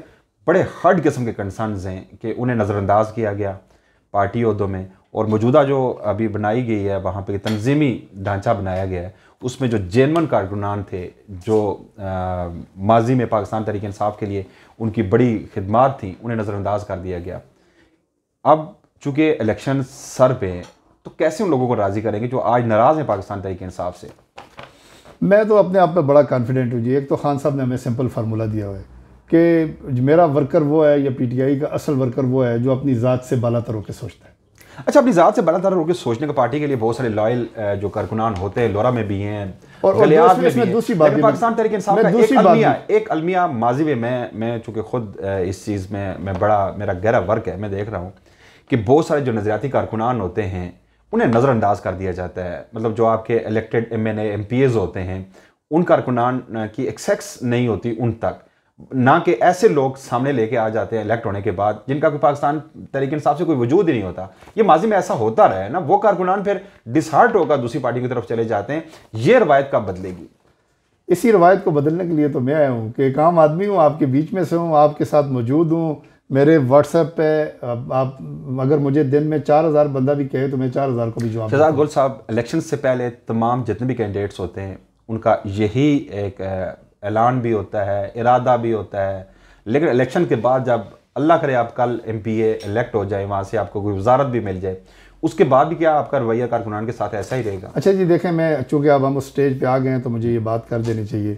बड़े हर्ड किस्म के कंसर्नस हैं कि उन्हें नज़रअंदाज किया गया पार्टी अहदों में और मौजूदा जो अभी बनाई गई है वहाँ पर तंजीमी ढांचा बनाया गया है उसमें जो जेनवन कारकुनान थे जो माजी में पाकिस्तान तरीक इंसाफ के लिए उनकी बड़ी खिदमत थी उन्हें नज़रअंदाज कर दिया गया अब चूँकि इलेक्शन सर पे तो कैसे उन लोगों को राज़ी करेंगे जो आज नाराज़ हैं पाकिस्तान तरीक इंसाफ से मैं तो अपने आप में बड़ा कॉन्फिडेंट हूँ जी एक तो खान साहब ने हमें सिंपल फार्मूला दिया हुआ है कि मेरा वर्कर वो है या पीटीआई का असल वर्कर वो है जो अपनी ज़ात से बाला तर होकर सोचता है अच्छा अपनी ज़ात से बाला तर होकर सोचने का पार्टी के लिए बहुत सारे लॉयल जो कारकुनान होते हैं लोरा में भी हैं और, दूसरी बात पाकिस्तान तरीके इंसाफ का एक अलमिया एक अलमिया माजी में मैं मैं चूँकि खुद इस चीज़ में मैं बड़ा मेरा गहरा वर्क है मैं देख रहा हूँ कि बहुत सारे जो नज़रियाती कारकुनान होते हैं उन्हें नज़रअंदाज कर दिया जाता है मतलब जो आपके इलेक्टेड एम एन होते हैं उन कारकुनान की एक्सेक्स नहीं होती उन तक ना कि ऐसे लोग सामने लेके आ जाते हैं इलेक्ट होने के बाद जिनका कोई पाकिस्तान तरीके इंसाफ से कोई वजूद ही नहीं होता ये माजी में ऐसा होता रहा है ना वो कारकुनान फिर डिसहार्ट होकर दूसरी पार्टी की तरफ चले जाते हैं ये रवायत कब बदलेगी इसी रवायत को बदलने के लिए तो मैं आया हूँ कि एक आम आदमी हूँ आपके बीच में से हूँ आपके साथ मौजूद हूँ मेरे व्हाट्सएप पे आप अगर मुझे दिन में चार हज़ार बंदा भी कहे तो मैं चार हज़ार को भी जवाब शहजाद गुल साहब इलेक्शन से पहले तमाम जितने भी कैंडिडेट्स होते हैं उनका यही एक ऐलान भी होता है इरादा भी होता है लेकिन इलेक्शन के बाद जब अल्लाह करे आप कल एम पी एलेक्ट हो जाए वहाँ से आपको कोई वजारत भी मिल जाए उसके बाद भी क्या आपका रवैया कारकुनान के साथ ऐसा ही रहेगा अच्छा जी देखें मैं चूँकि अब हम उस स्टेज पर आ गए हैं तो मुझे ये बात कर देनी चाहिए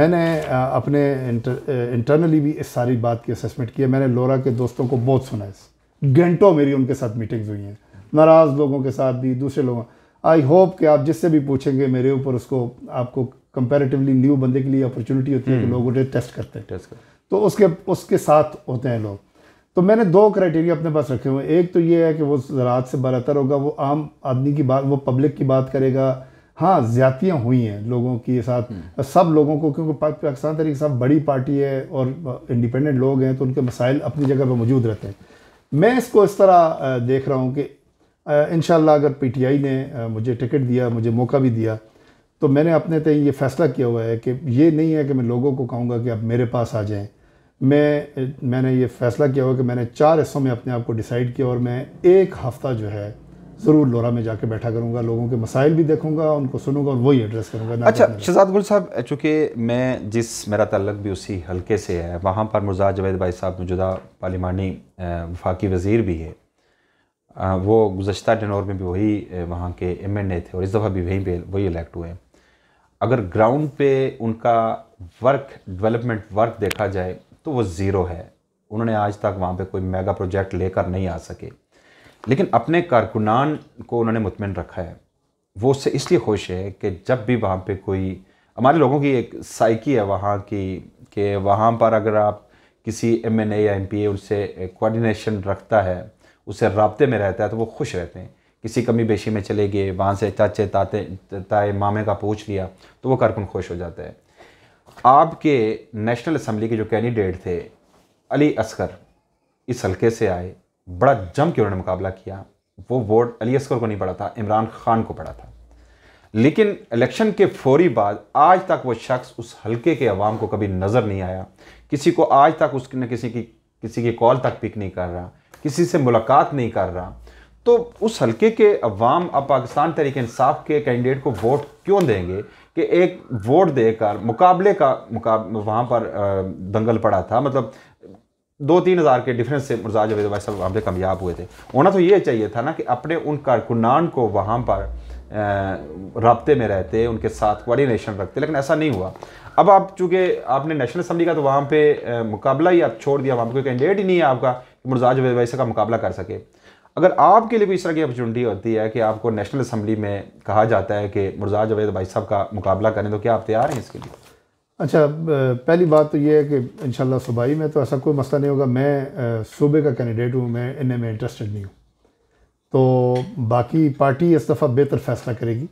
मैंने अपने इंटरनली भी इस सारी बात की असेसमेंट की है मैंने लोरा के दोस्तों को बहुत सुना है घंटों मेरी उनके साथ मीटिंग्स हुई हैं नाराज़ लोगों के साथ भी दूसरे लोगों आई होप कि आप जिससे भी पूछेंगे मेरे ऊपर उसको आपको कंपेरेटिवली न्यू बंदे के लिए अपॉर्चुनिटी होती है कि हम्म। लोग उन्हें टेस्ट करते हैं टेस्ट कर तो उसके उसके साथ होते हैं लोग तो मैंने दो क्राइटेरिया अपने पास रखे हुए हैं एक तो ये है कि वो ज़रात से बरतर होगा वो आम आदमी की बात वो पब्लिक की बात करेगा हाँ ज्यादतियाँ हुई हैं लोगों के साथ हम्म। सब लोगों को क्योंकि पाकिस्तान तरीके साहब बड़ी पार्टी है और इंडिपेंडेंट लोग हैं तो उनके मसाइल अपनी जगह पर मौजूद रहते हैं मैं इसको इस तरह देख रहा हूँ कि इन अगर पी टी आई ने मुझे टिकट दिया मुझे मौका भी दिया तो मैंने अपने तय ये फ़ैसला किया हुआ है कि ये नहीं है कि मैं लोगों को कहूँगा कि आप मेरे पास आ जाएँ मैं मैंने ये फ़ैसला किया हुआ कि मैंने चार हिस्सों में अपने आप को डिसाइड किया और मैं एक हफ़्ता जो है ज़रूर लोरा में जाके बैठा करूँगा लोगों के मसाइल भी देखूँगा उनको सुनूंगा और वही एड्रेस करूँगा अच्छा शहजाद गुल साहब चूँकि मैं जिस मेरा तल्लक भी उसी हल्के से है वहाँ पर मुर्जा जवेद भाई साहब मौजूदा पार्लिमानी वफाकी वज़ीर भी है वो गुज्तर डनौर में भी वही वहाँ के एम एन ए थे और इस दफ़ा भी वहीं पर वही इलेक्ट हुए हैं अगर ग्राउंड पे उनका वर्क डेवलपमेंट वर्क देखा जाए तो वो ज़ीरो है उन्होंने आज तक वहाँ पे कोई मेगा प्रोजेक्ट लेकर नहीं आ सके लेकिन अपने कारकुनान को उन्होंने मुतमिन रखा है वो उससे इसलिए खुश है कि जब भी वहाँ पे कोई हमारे लोगों की एक साइकी है वहाँ की कि वहाँ पर अगर आप किसी एम एन ए या एम पी ए उनसे कोऑर्डिनेशन रखता है उससे रबते में रहता है तो वो खुश रहते हैं किसी कमी बेशी में चले गए वहाँ से चाचे ताते ताए मामे का पूछ लिया तो वो कारकुन खुश हो जाता है आपके नेशनल असम्बली के जो कैंडिडेट थे अली असगर इस हल्के से आए बड़ा जम के उन्होंने मुकाबला किया वो वोट अली असगर को नहीं पड़ा था इमरान खान को पड़ा था लेकिन इलेक्शन के फौरी बाद आज तक वो शख्स उस हलके के अवाम को कभी नज़र नहीं आया किसी को आज तक उसने किसी की किसी की कॉल तक पिक नहीं कर रहा किसी से मुलाकात नहीं कर रहा तो उस हल्के के अवाम अब पाकिस्तान तरीके इंसाफ के कैंडिडेट को वोट क्यों देंगे कि एक वोट देकर मुकाबले का मुकाब वहाँ पर दंगल पड़ा था मतलब दो तीन हज़ार के डिफरेंस से मुर्जा जवेद भाई साहब वहाँ पर कामयाब हुए थे होना तो ये चाहिए था ना कि अपने उन कारकुनान को वहाँ पर रबते में रहते उनके साथ कोऑर्डिनेशन रखते लेकिन ऐसा नहीं हुआ अब आप चूँकि आपने नेशनल असम्बली का तो वहाँ पर मुकाबला ही आप छोड़ दिया वहाँ पर कोई कैंडिडेट ही नहीं है आपका मुर्जा जवेद भाई साहब का मुकाबला कर सके अगर आपके लिए भी इस तरह की अपॉर्चुनिटी होती है कि आपको नेशनल असम्बली में कहा जाता है कि मुर्जा जवेद भाई साहब का मुकाबला करें तो क्या आप तैयार हैं इसके लिए अच्छा पहली बात तो ये है कि इन सूबाई में तो ऐसा कोई मसला नहीं होगा मैं सूबे का कैंडिडेट हूँ मैं इनमें में इंटरेस्टेड नहीं हूँ तो बाकी पार्टी इस दफ़ा बेहतर फैसला करेगी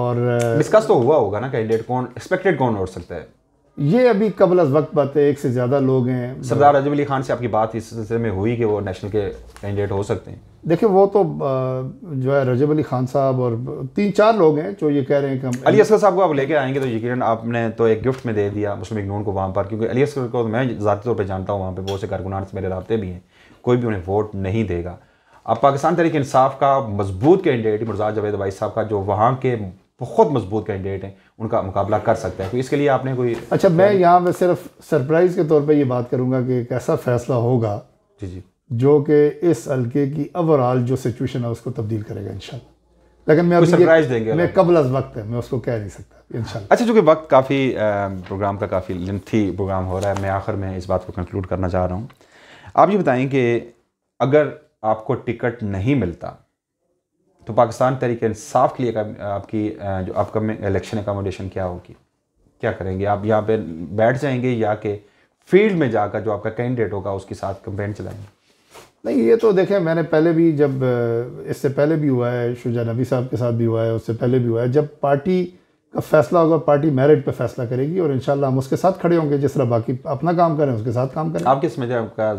और डिस्कस तो हुआ होगा ना कैंडिडेट कौन एक्सपेक्टेड कौन हो सकता है ये अभी कबल वक्त बात है एक से ज़्यादा लोग हैं सरदार अजब अली खान से आपकी बात इस सिलसिले में हुई कि वो नेशनल के कैंडिडेट हो सकते हैं देखिए वो तो जो है रजब अली खान साहब और तीन चार लोग हैं जो ये कह रहे हैं कि हम अली असगर साहब को आप लेके आएंगे तो यकीन आपने तो एक गिफ्ट में दे दिया मुस्लिम इग्नून को वहाँ पर क्योंकि अली असगर को मैं ज़ाती तौर पर जानता हूँ वहाँ पर बहुत से कारकुनान से मेरे रबते भी हैं कोई भी उन्हें वोट नहीं देगा अब पाकिस्तान तरीके इंसाफ का मजबूत कैंडिडेट मुर्जा जवेद भाई साहब का जो वहाँ के बहुत मजबूत कैंडिडेट हैं उनका मुकाबला कर सकता है तो इसके लिए आपने कोई अच्छा मैं यहाँ पर सिर्फ सरप्राइज़ के तौर पर यह बात करूँगा कि एक ऐसा फैसला होगा जी जी जो कि इस हल्के की ओवरऑल जो सिचुएशन है उसको तब्दील करेगा इन लेकिन मैं सरप्राइज देंगे मैं कबल अज वक्त है मैं उसको कह नहीं सकता इंशाल्लाह अच्छा चूँकि वक्त काफ़ी प्रोग्राम का काफ़ी लेंथी प्रोग्राम हो रहा है मैं आखिर में इस बात को कंक्लूड करना चाह रहा हूँ आप ये बताएं कि अगर आपको टिकट नहीं मिलता तो पाकिस्तान तरीके साफ के लिए आपकी जो अपकमिंग इलेक्शन एकोमोडेशन क्या होगी क्या करेंगे आप यहाँ पे बैठ जाएंगे या कि फील्ड में जाकर जो आपका कैंडिडेट होगा उसके साथ कंपेन चलाएंगे नहीं ये तो देखें मैंने पहले भी जब इससे पहले भी हुआ है शुजा नबी साहब के साथ भी हुआ है उससे पहले भी हुआ है जब पार्टी का फैसला होगा पार्टी मेरिट पे फैसला करेगी और इनशाला हम उसके साथ खड़े होंगे जिस तरह बाकी अपना काम करें उसके साथ काम करें आप किस मजा आपका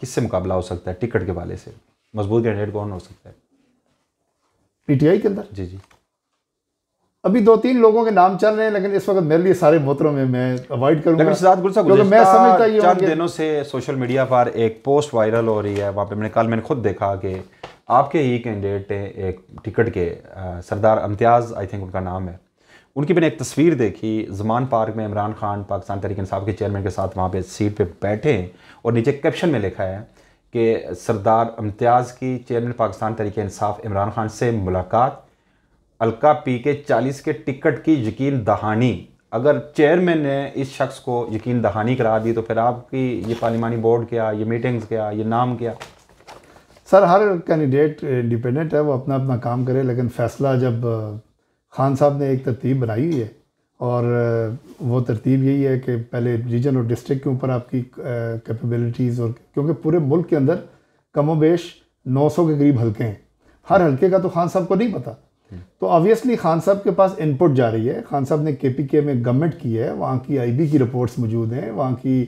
किससे मुकाबला हो सकता है टिकट के वाले से मजबूत कैंडिडेट कौन हो सकता है पीटीआई के अंदर जी जी अभी दो तीन लोगों के नाम चल रहे हैं लेकिन इस वक्त मेरे लिए सारे मोहतरों में मैं अवॉइड करूंगा लेकिन मैं समझता चार दिनों से सोशल मीडिया पर एक पोस्ट वायरल हो रही है वहाँ पे मैंने कल मैंने खुद देखा कि आपके ही कैंडिडेट हैं एक टिकट के सरदार अम्तियाज़ आई थिंक उनका नाम है उनकी मैंने एक तस्वीर देखी जमान पार्क में इमरान खान पाकिस्तान तहरीक इंसाफ के चेयरमैन के साथ वहाँ पे सीट पे बैठे हैं और नीचे कैप्शन में लिखा है कि सरदार इम्तियाज़ की चेयरमैन पाकिस्तान तरीके इंसाफ इमरान खान से मुलाकात अलका पी के चालीस के टिकट की यकीन दहानी अगर चेयरमैन ने इस शख्स को यकीन दहानी करा दी तो फिर आपकी ये पार्लिमानी बोर्ड क्या ये मीटिंग्स क्या ये नाम क्या सर हर कैंडिडेट इंडिपेंडेंट है वो अपना अपना काम करे लेकिन फ़ैसला जब खान साहब ने एक तरतीब बनाई हुई है और वो तरतीब यही है कि पहले रीजन और डिस्ट्रिक्ट के ऊपर आपकी कैपेबिलिटीज़ और क्योंकि पूरे मुल्क के अंदर कमो बेश नौ के करीब हल्के हैं हर हल्के का तो खान साहब को नहीं पता हम्म। तो ऑब्वियसली खान साहब के पास इनपुट जा रही है खान साहब ने के पी के में गवर्नमेंट की है वहाँ की आई बी की रिपोर्ट्स मौजूद हैं वहाँ की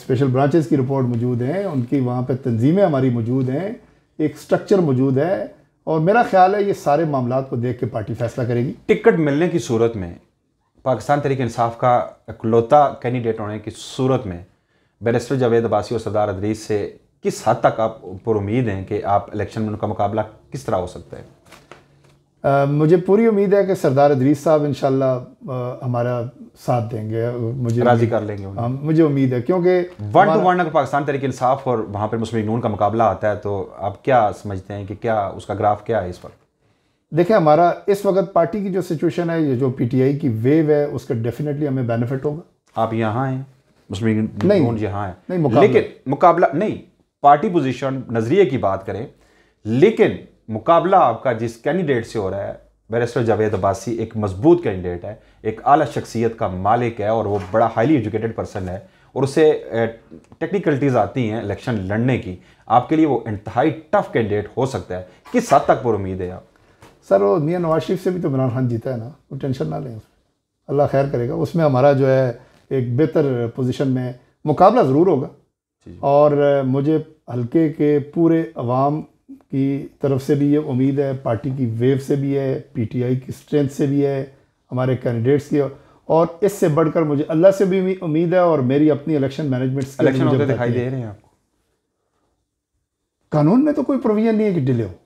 स्पेशल ब्रांचेज़ की रिपोर्ट मौजूद हैं उनकी वहाँ पर तंजीमें हमारी मौजूद हैं एक स्ट्रक्चर मौजूद है और मेरा ख्याल है ये सारे मामला को देख के पार्टी फैसला करेगी टिकट मिलने की सूरत में पाकिस्तान तरीके इंसाफ का इकलौता कैंडिडेट होने की सूरत में बैरिस्टर जावेद अबासी और सरदार अदरीस से किस हद तक आप पर उम्मीद हैं कि आप इलेक्शन में उनका मुकाबला किस तरह हो सकता है आ, मुझे पूरी उम्मीद है कि सरदार अदरीस साहब इन हमारा साथ देंगे मुझे राजी कर लेंगे आ, हाँ, मुझे उम्मीद है क्योंकि वन टू वन अगर पाकिस्तान तरीके इंसाफ और वहाँ पर मुस्लिम नून का मुकाबला आता है तो आप क्या समझते हैं कि क्या उसका ग्राफ क्या है इस पर देखें हमारा इस वक्त पार्टी की जो सिचुएशन है ये जो पीटीआई की वेव है उसका डेफिनेटली हमें बेनिफिट होगा आप यहाँ हैं मुस्लिम नहीं यहाँ हैं नहीं मुकाबला। लेकिन मुकाबला नहीं पार्टी पोजीशन नज़रिए की बात करें लेकिन मुकाबला आपका जिस कैंडिडेट से हो रहा है बैरिस्टर जावेद अब्बासी एक मजबूत कैंडिडेट है एक अली शख्सियत का मालिक है और वो बड़ा हाईली एजुकेटेड पर्सन है और उसे टेक्निकलिटीज़ आती हैं इलेक्शन लड़ने की आपके लिए वो इंतहाई टफ कैंडिडेट हो सकता है किस हद तक पर उम्मीद है आप सर वो मियाँ नवाज शरीफ से भी तो इमरान खान जीता है ना वो टेंशन ना लें अल्लाह खैर करेगा उसमें हमारा जो है एक बेहतर पोजीशन में मुकाबला ज़रूर होगा और मुझे हल्के के पूरे अवाम की तरफ से भी ये उम्मीद है पार्टी की वेव से भी है पीटीआई की स्ट्रेंथ से भी है हमारे कैंडिडेट्स की और इससे बढ़कर मुझे अल्लाह से भी उम्मीद है और मेरी अपनी इलेक्शन मैनेजमेंट दिखाई दे रहे हैं आपको कानून में तो कोई प्रोविजन नहीं है कि डिले हो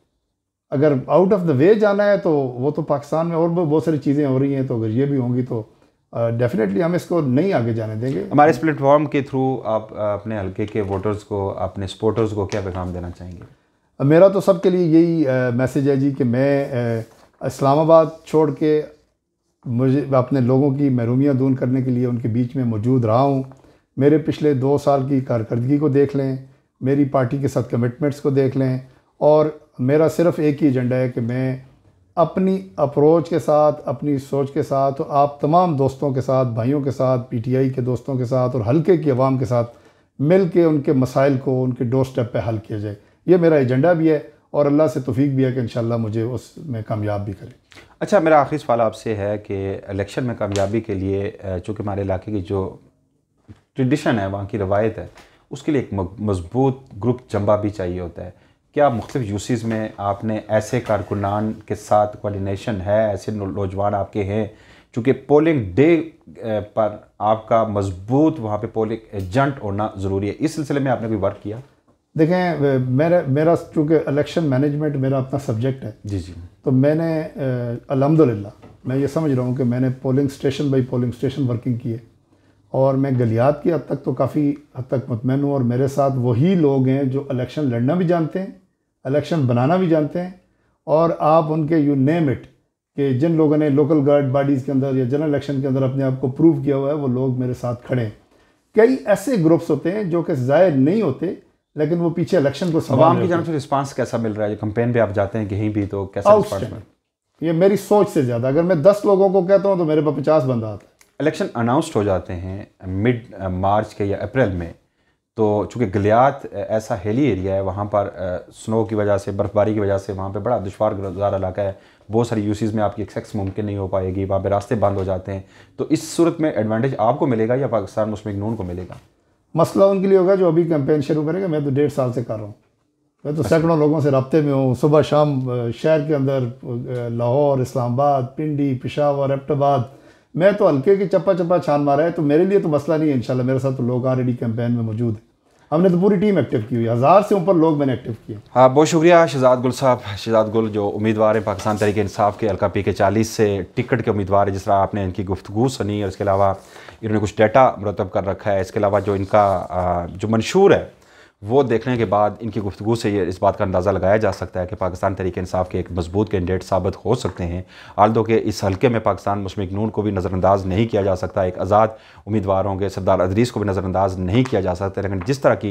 अगर आउट ऑफ द वे जाना है तो वो तो पाकिस्तान में और बहुत सारी चीज़ें हो रही हैं तो अगर ये भी होंगी तो डेफिनेटली हम इसको नहीं आगे जाने देंगे हमारे इस प्लेटफॉर्म के थ्रू आप अपने हल्के के वोटर्स को अपने सपोर्टर्स को क्या पैगाम देना चाहेंगे मेरा तो सबके लिए यही मैसेज है जी कि मैं इस्लामाबाद छोड़ के मुझे अपने लोगों की महरूमियाँ दूर करने के लिए उनके बीच में मौजूद रहा हूँ मेरे पिछले दो साल की कारकर्दगी को देख लें मेरी पार्टी के साथ कमिटमेंट्स को देख लें और मेरा सिर्फ एक ही एजेंडा है कि मैं अपनी अप्रोच के साथ अपनी सोच के साथ और आप तमाम दोस्तों के साथ भाइयों के साथ आई के दोस्तों के साथ और हल्के की आवाम के साथ मिल के उनके मसाइल को उनके डोर स्टेप पर हल किया जाए ये मेरा एजेंडा भी है और अल्लाह से तफीक भी है कि इन मुझे उस में कामयाब भी करें अच्छा मेरा आखिरी सवाल आपसे है कि इलेक्शन में कामयाबी के लिए चूँकि हमारे इलाके की जो ट्रेडिशन है वहाँ की रवायत है उसके लिए एक मजबूत ग्रुप जम्बा भी चाहिए होता है क्या मुख्तफ यूसीज़ में आपने ऐसे कारकुनान के साथ कोऑर्डिनेशन है ऐसे नौजवान आपके हैं चूँकि पोलिंग डे पर आपका मजबूत वहाँ पर पोलिंग एजेंट होना ज़रूरी है इस सिलसिले में आपने कोई वर्क किया देखें मेरा मेरा चूँकि इलेक्शन मैनेजमेंट मेरा अपना सब्जेक्ट है जी जी तो मैंने अलहमदिल्ला मैं ये समझ रहा हूँ कि मैंने polling station by polling station working की है और मैं गलियात की हद तक तो काफ़ी हद तक मतमैन हूँ और मेरे साथ वही लोग हैं जो इलेक्शन लड़ना भी जानते हैं इलेक्शन बनाना भी जानते हैं और आप उनके यू नेम इट कि जिन लोगों ने लोकल गार्ड बॉडीज़ के अंदर या जनरल इलेक्शन के अंदर अपने आप को प्रूव किया हुआ है वो लोग मेरे साथ खड़े हैं कई ऐसे ग्रुप्स होते हैं जो कि ज़ाहिर नहीं होते लेकिन वो पीछे इलेक्शन को सवाल की जानब से रिस्पांस कैसा मिल रहा है कंपेन भी आप जाते हैं कहीं भी तो कैसा ये मेरी सोच से ज़्यादा अगर मैं दस लोगों को कहता हूँ तो मेरे पास पचास बंदा आता है इलेक्शन अनाउंसड हो जाते हैं मिड मार्च के या अप्रैल में तो चूँकि गलियात ऐसा हेली एरिया है वहाँ पर स्नो की वजह से बर्फ़बारी की वजह से वहाँ पर बड़ा दुशवार गुजार इलाका है बहुत सारी यूसीज़ में आपकी एक्सेस मुमकिन नहीं हो पाएगी वहाँ पर रास्ते बंद हो जाते हैं तो इस सूरत में एडवांटेज आपको मिलेगा या पाकिस्तान मुस्लिम नून को मिलेगा मसला उनके लिए होगा जो अभी कैंपेन शुरू करेंगे मैं तो डेढ़ साल से कर रहा हूँ मैं तो सैकड़ों अच्छा। लोगों से रबते में हूँ सुबह शाम शहर के अंदर लाहौर इस्लामाबाद पिंडी पिशावर एबटाबाद मैं तो हल्के की चप्पा चप्पा छान मारा है तो मेरे लिए तो मसला नहीं है इनशाला मेरे साथ तो लोग ऑलरेडी कैंपेन में मौजूद हैं हमने तो पूरी टीम एक्टिव की हुई हज़ार से ऊपर लोग मैंने एक्टिव किए हाँ बहुत शुक्रिया शहजाद गुल साहब शहजाद गुल जो उम्मीदवार हैं पाकिस्तान तरीके इंसाफ के हल्का पी के चालीस से टिकट के उम्मीदवार हैं जिस तरह आपने इनकी गुफ्तु सुनी और इसके अलावा इन्होंने कुछ डेटा मुरतब कर रखा है इसके अलावा जो इनका जो मंशूर है वो देखने के बाद इनकी गुफ्तु से ये इस बात का अंदाज़ा लगाया जा सकता है कि पाकिस्तान तरीके इंसाफ के एक मजबूत कैंडिडेट साबित हो सकते हैं आलदो के इस हल्के में पाकिस्तान मुस्लिम नून को भी नज़रअंदाज नहीं किया जा सकता एक आज़ाद उम्मीदवार होंगे सरदार अदरीस को भी नज़रअंदाज नहीं किया जा सकता लेकिन जिस तरह की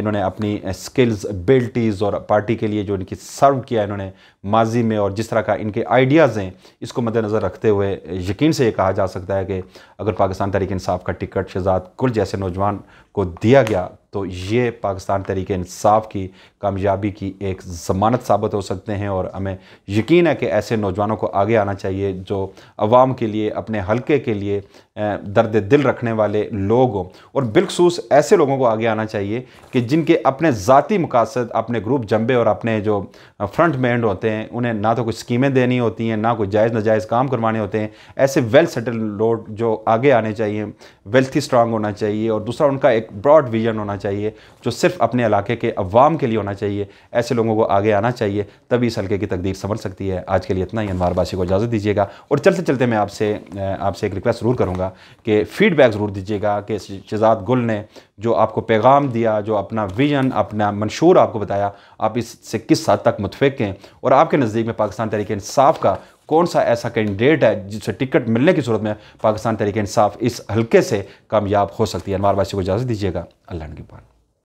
इन्होंने अपनी स्किल्स बिल्टीज़ और पार्टी के लिए जो इनकी सर्व किया इन्होंने माजी में और जिस तरह का इनके आइडियाज़ हैं इसको मद्देनज़र रखते हुए यकीन से ये कहा जा सकता है कि अगर पाकिस्तान तरीके इंसाफ का टिकट शहजाद कुल जैसे नौजवान को दिया गया तो ये पाकिस्तान तरीके इंसाफ की कामयाबी की एक ज़मानत साबित हो सकते हैं और हमें यकीन है कि ऐसे नौजवानों को आगे आना चाहिए जो आवाम के लिए अपने हलके के लिए दर्द दिल रखने वाले लोग हों और बिलखसूस ऐसे लोगों को आगे आना चाहिए कि जिनके अपने ज़ाती मकासद अपने ग्रुप जंबे और अपने जो फ्रंट मैंड होते हैं उन्हें ना तो कुछ स्कीमें देनी होती हैं ना कोई जायज़ नाजायज़ काम करवाने होते हैं ऐसे वेल सेटल लोग जो आगे आने चाहिए वेल्थी स्ट्रांग होना चाहिए और दूसरा उनका एक ब्रॉड विजन होना चाहिए जो सिर्फ अपने इलाके के अवाम के लिए होना चाहिए ऐसे लोगों को आगे आना चाहिए तभी इस हल्के की तकदीर समझ सकती है आज के लिए इतना ही अनवार बासी को इजाज़त दीजिएगा और चलते चलते मैं आपसे आपसे एक रिक्वेस्ट ज़रूर करूँगा करूँगा कि फ़ीडबैक ज़रूर दीजिएगा कि शहजाद गुल ने जो आपको पैगाम दिया जो अपना विजन अपना मंशूर आपको बताया आप इससे किस हद तक मुतफ़ हैं और आपके नज़दीक में पाकिस्तान तरीके इंसाफ का कौन सा ऐसा कैंडिडेट है जिससे टिकट मिलने की सूरत में पाकिस्तान तरीके इंसाफ इस हल्के से कामयाब हो सकती है अनवार वासी को इजाज़त दीजिएगा अल्लाह के पान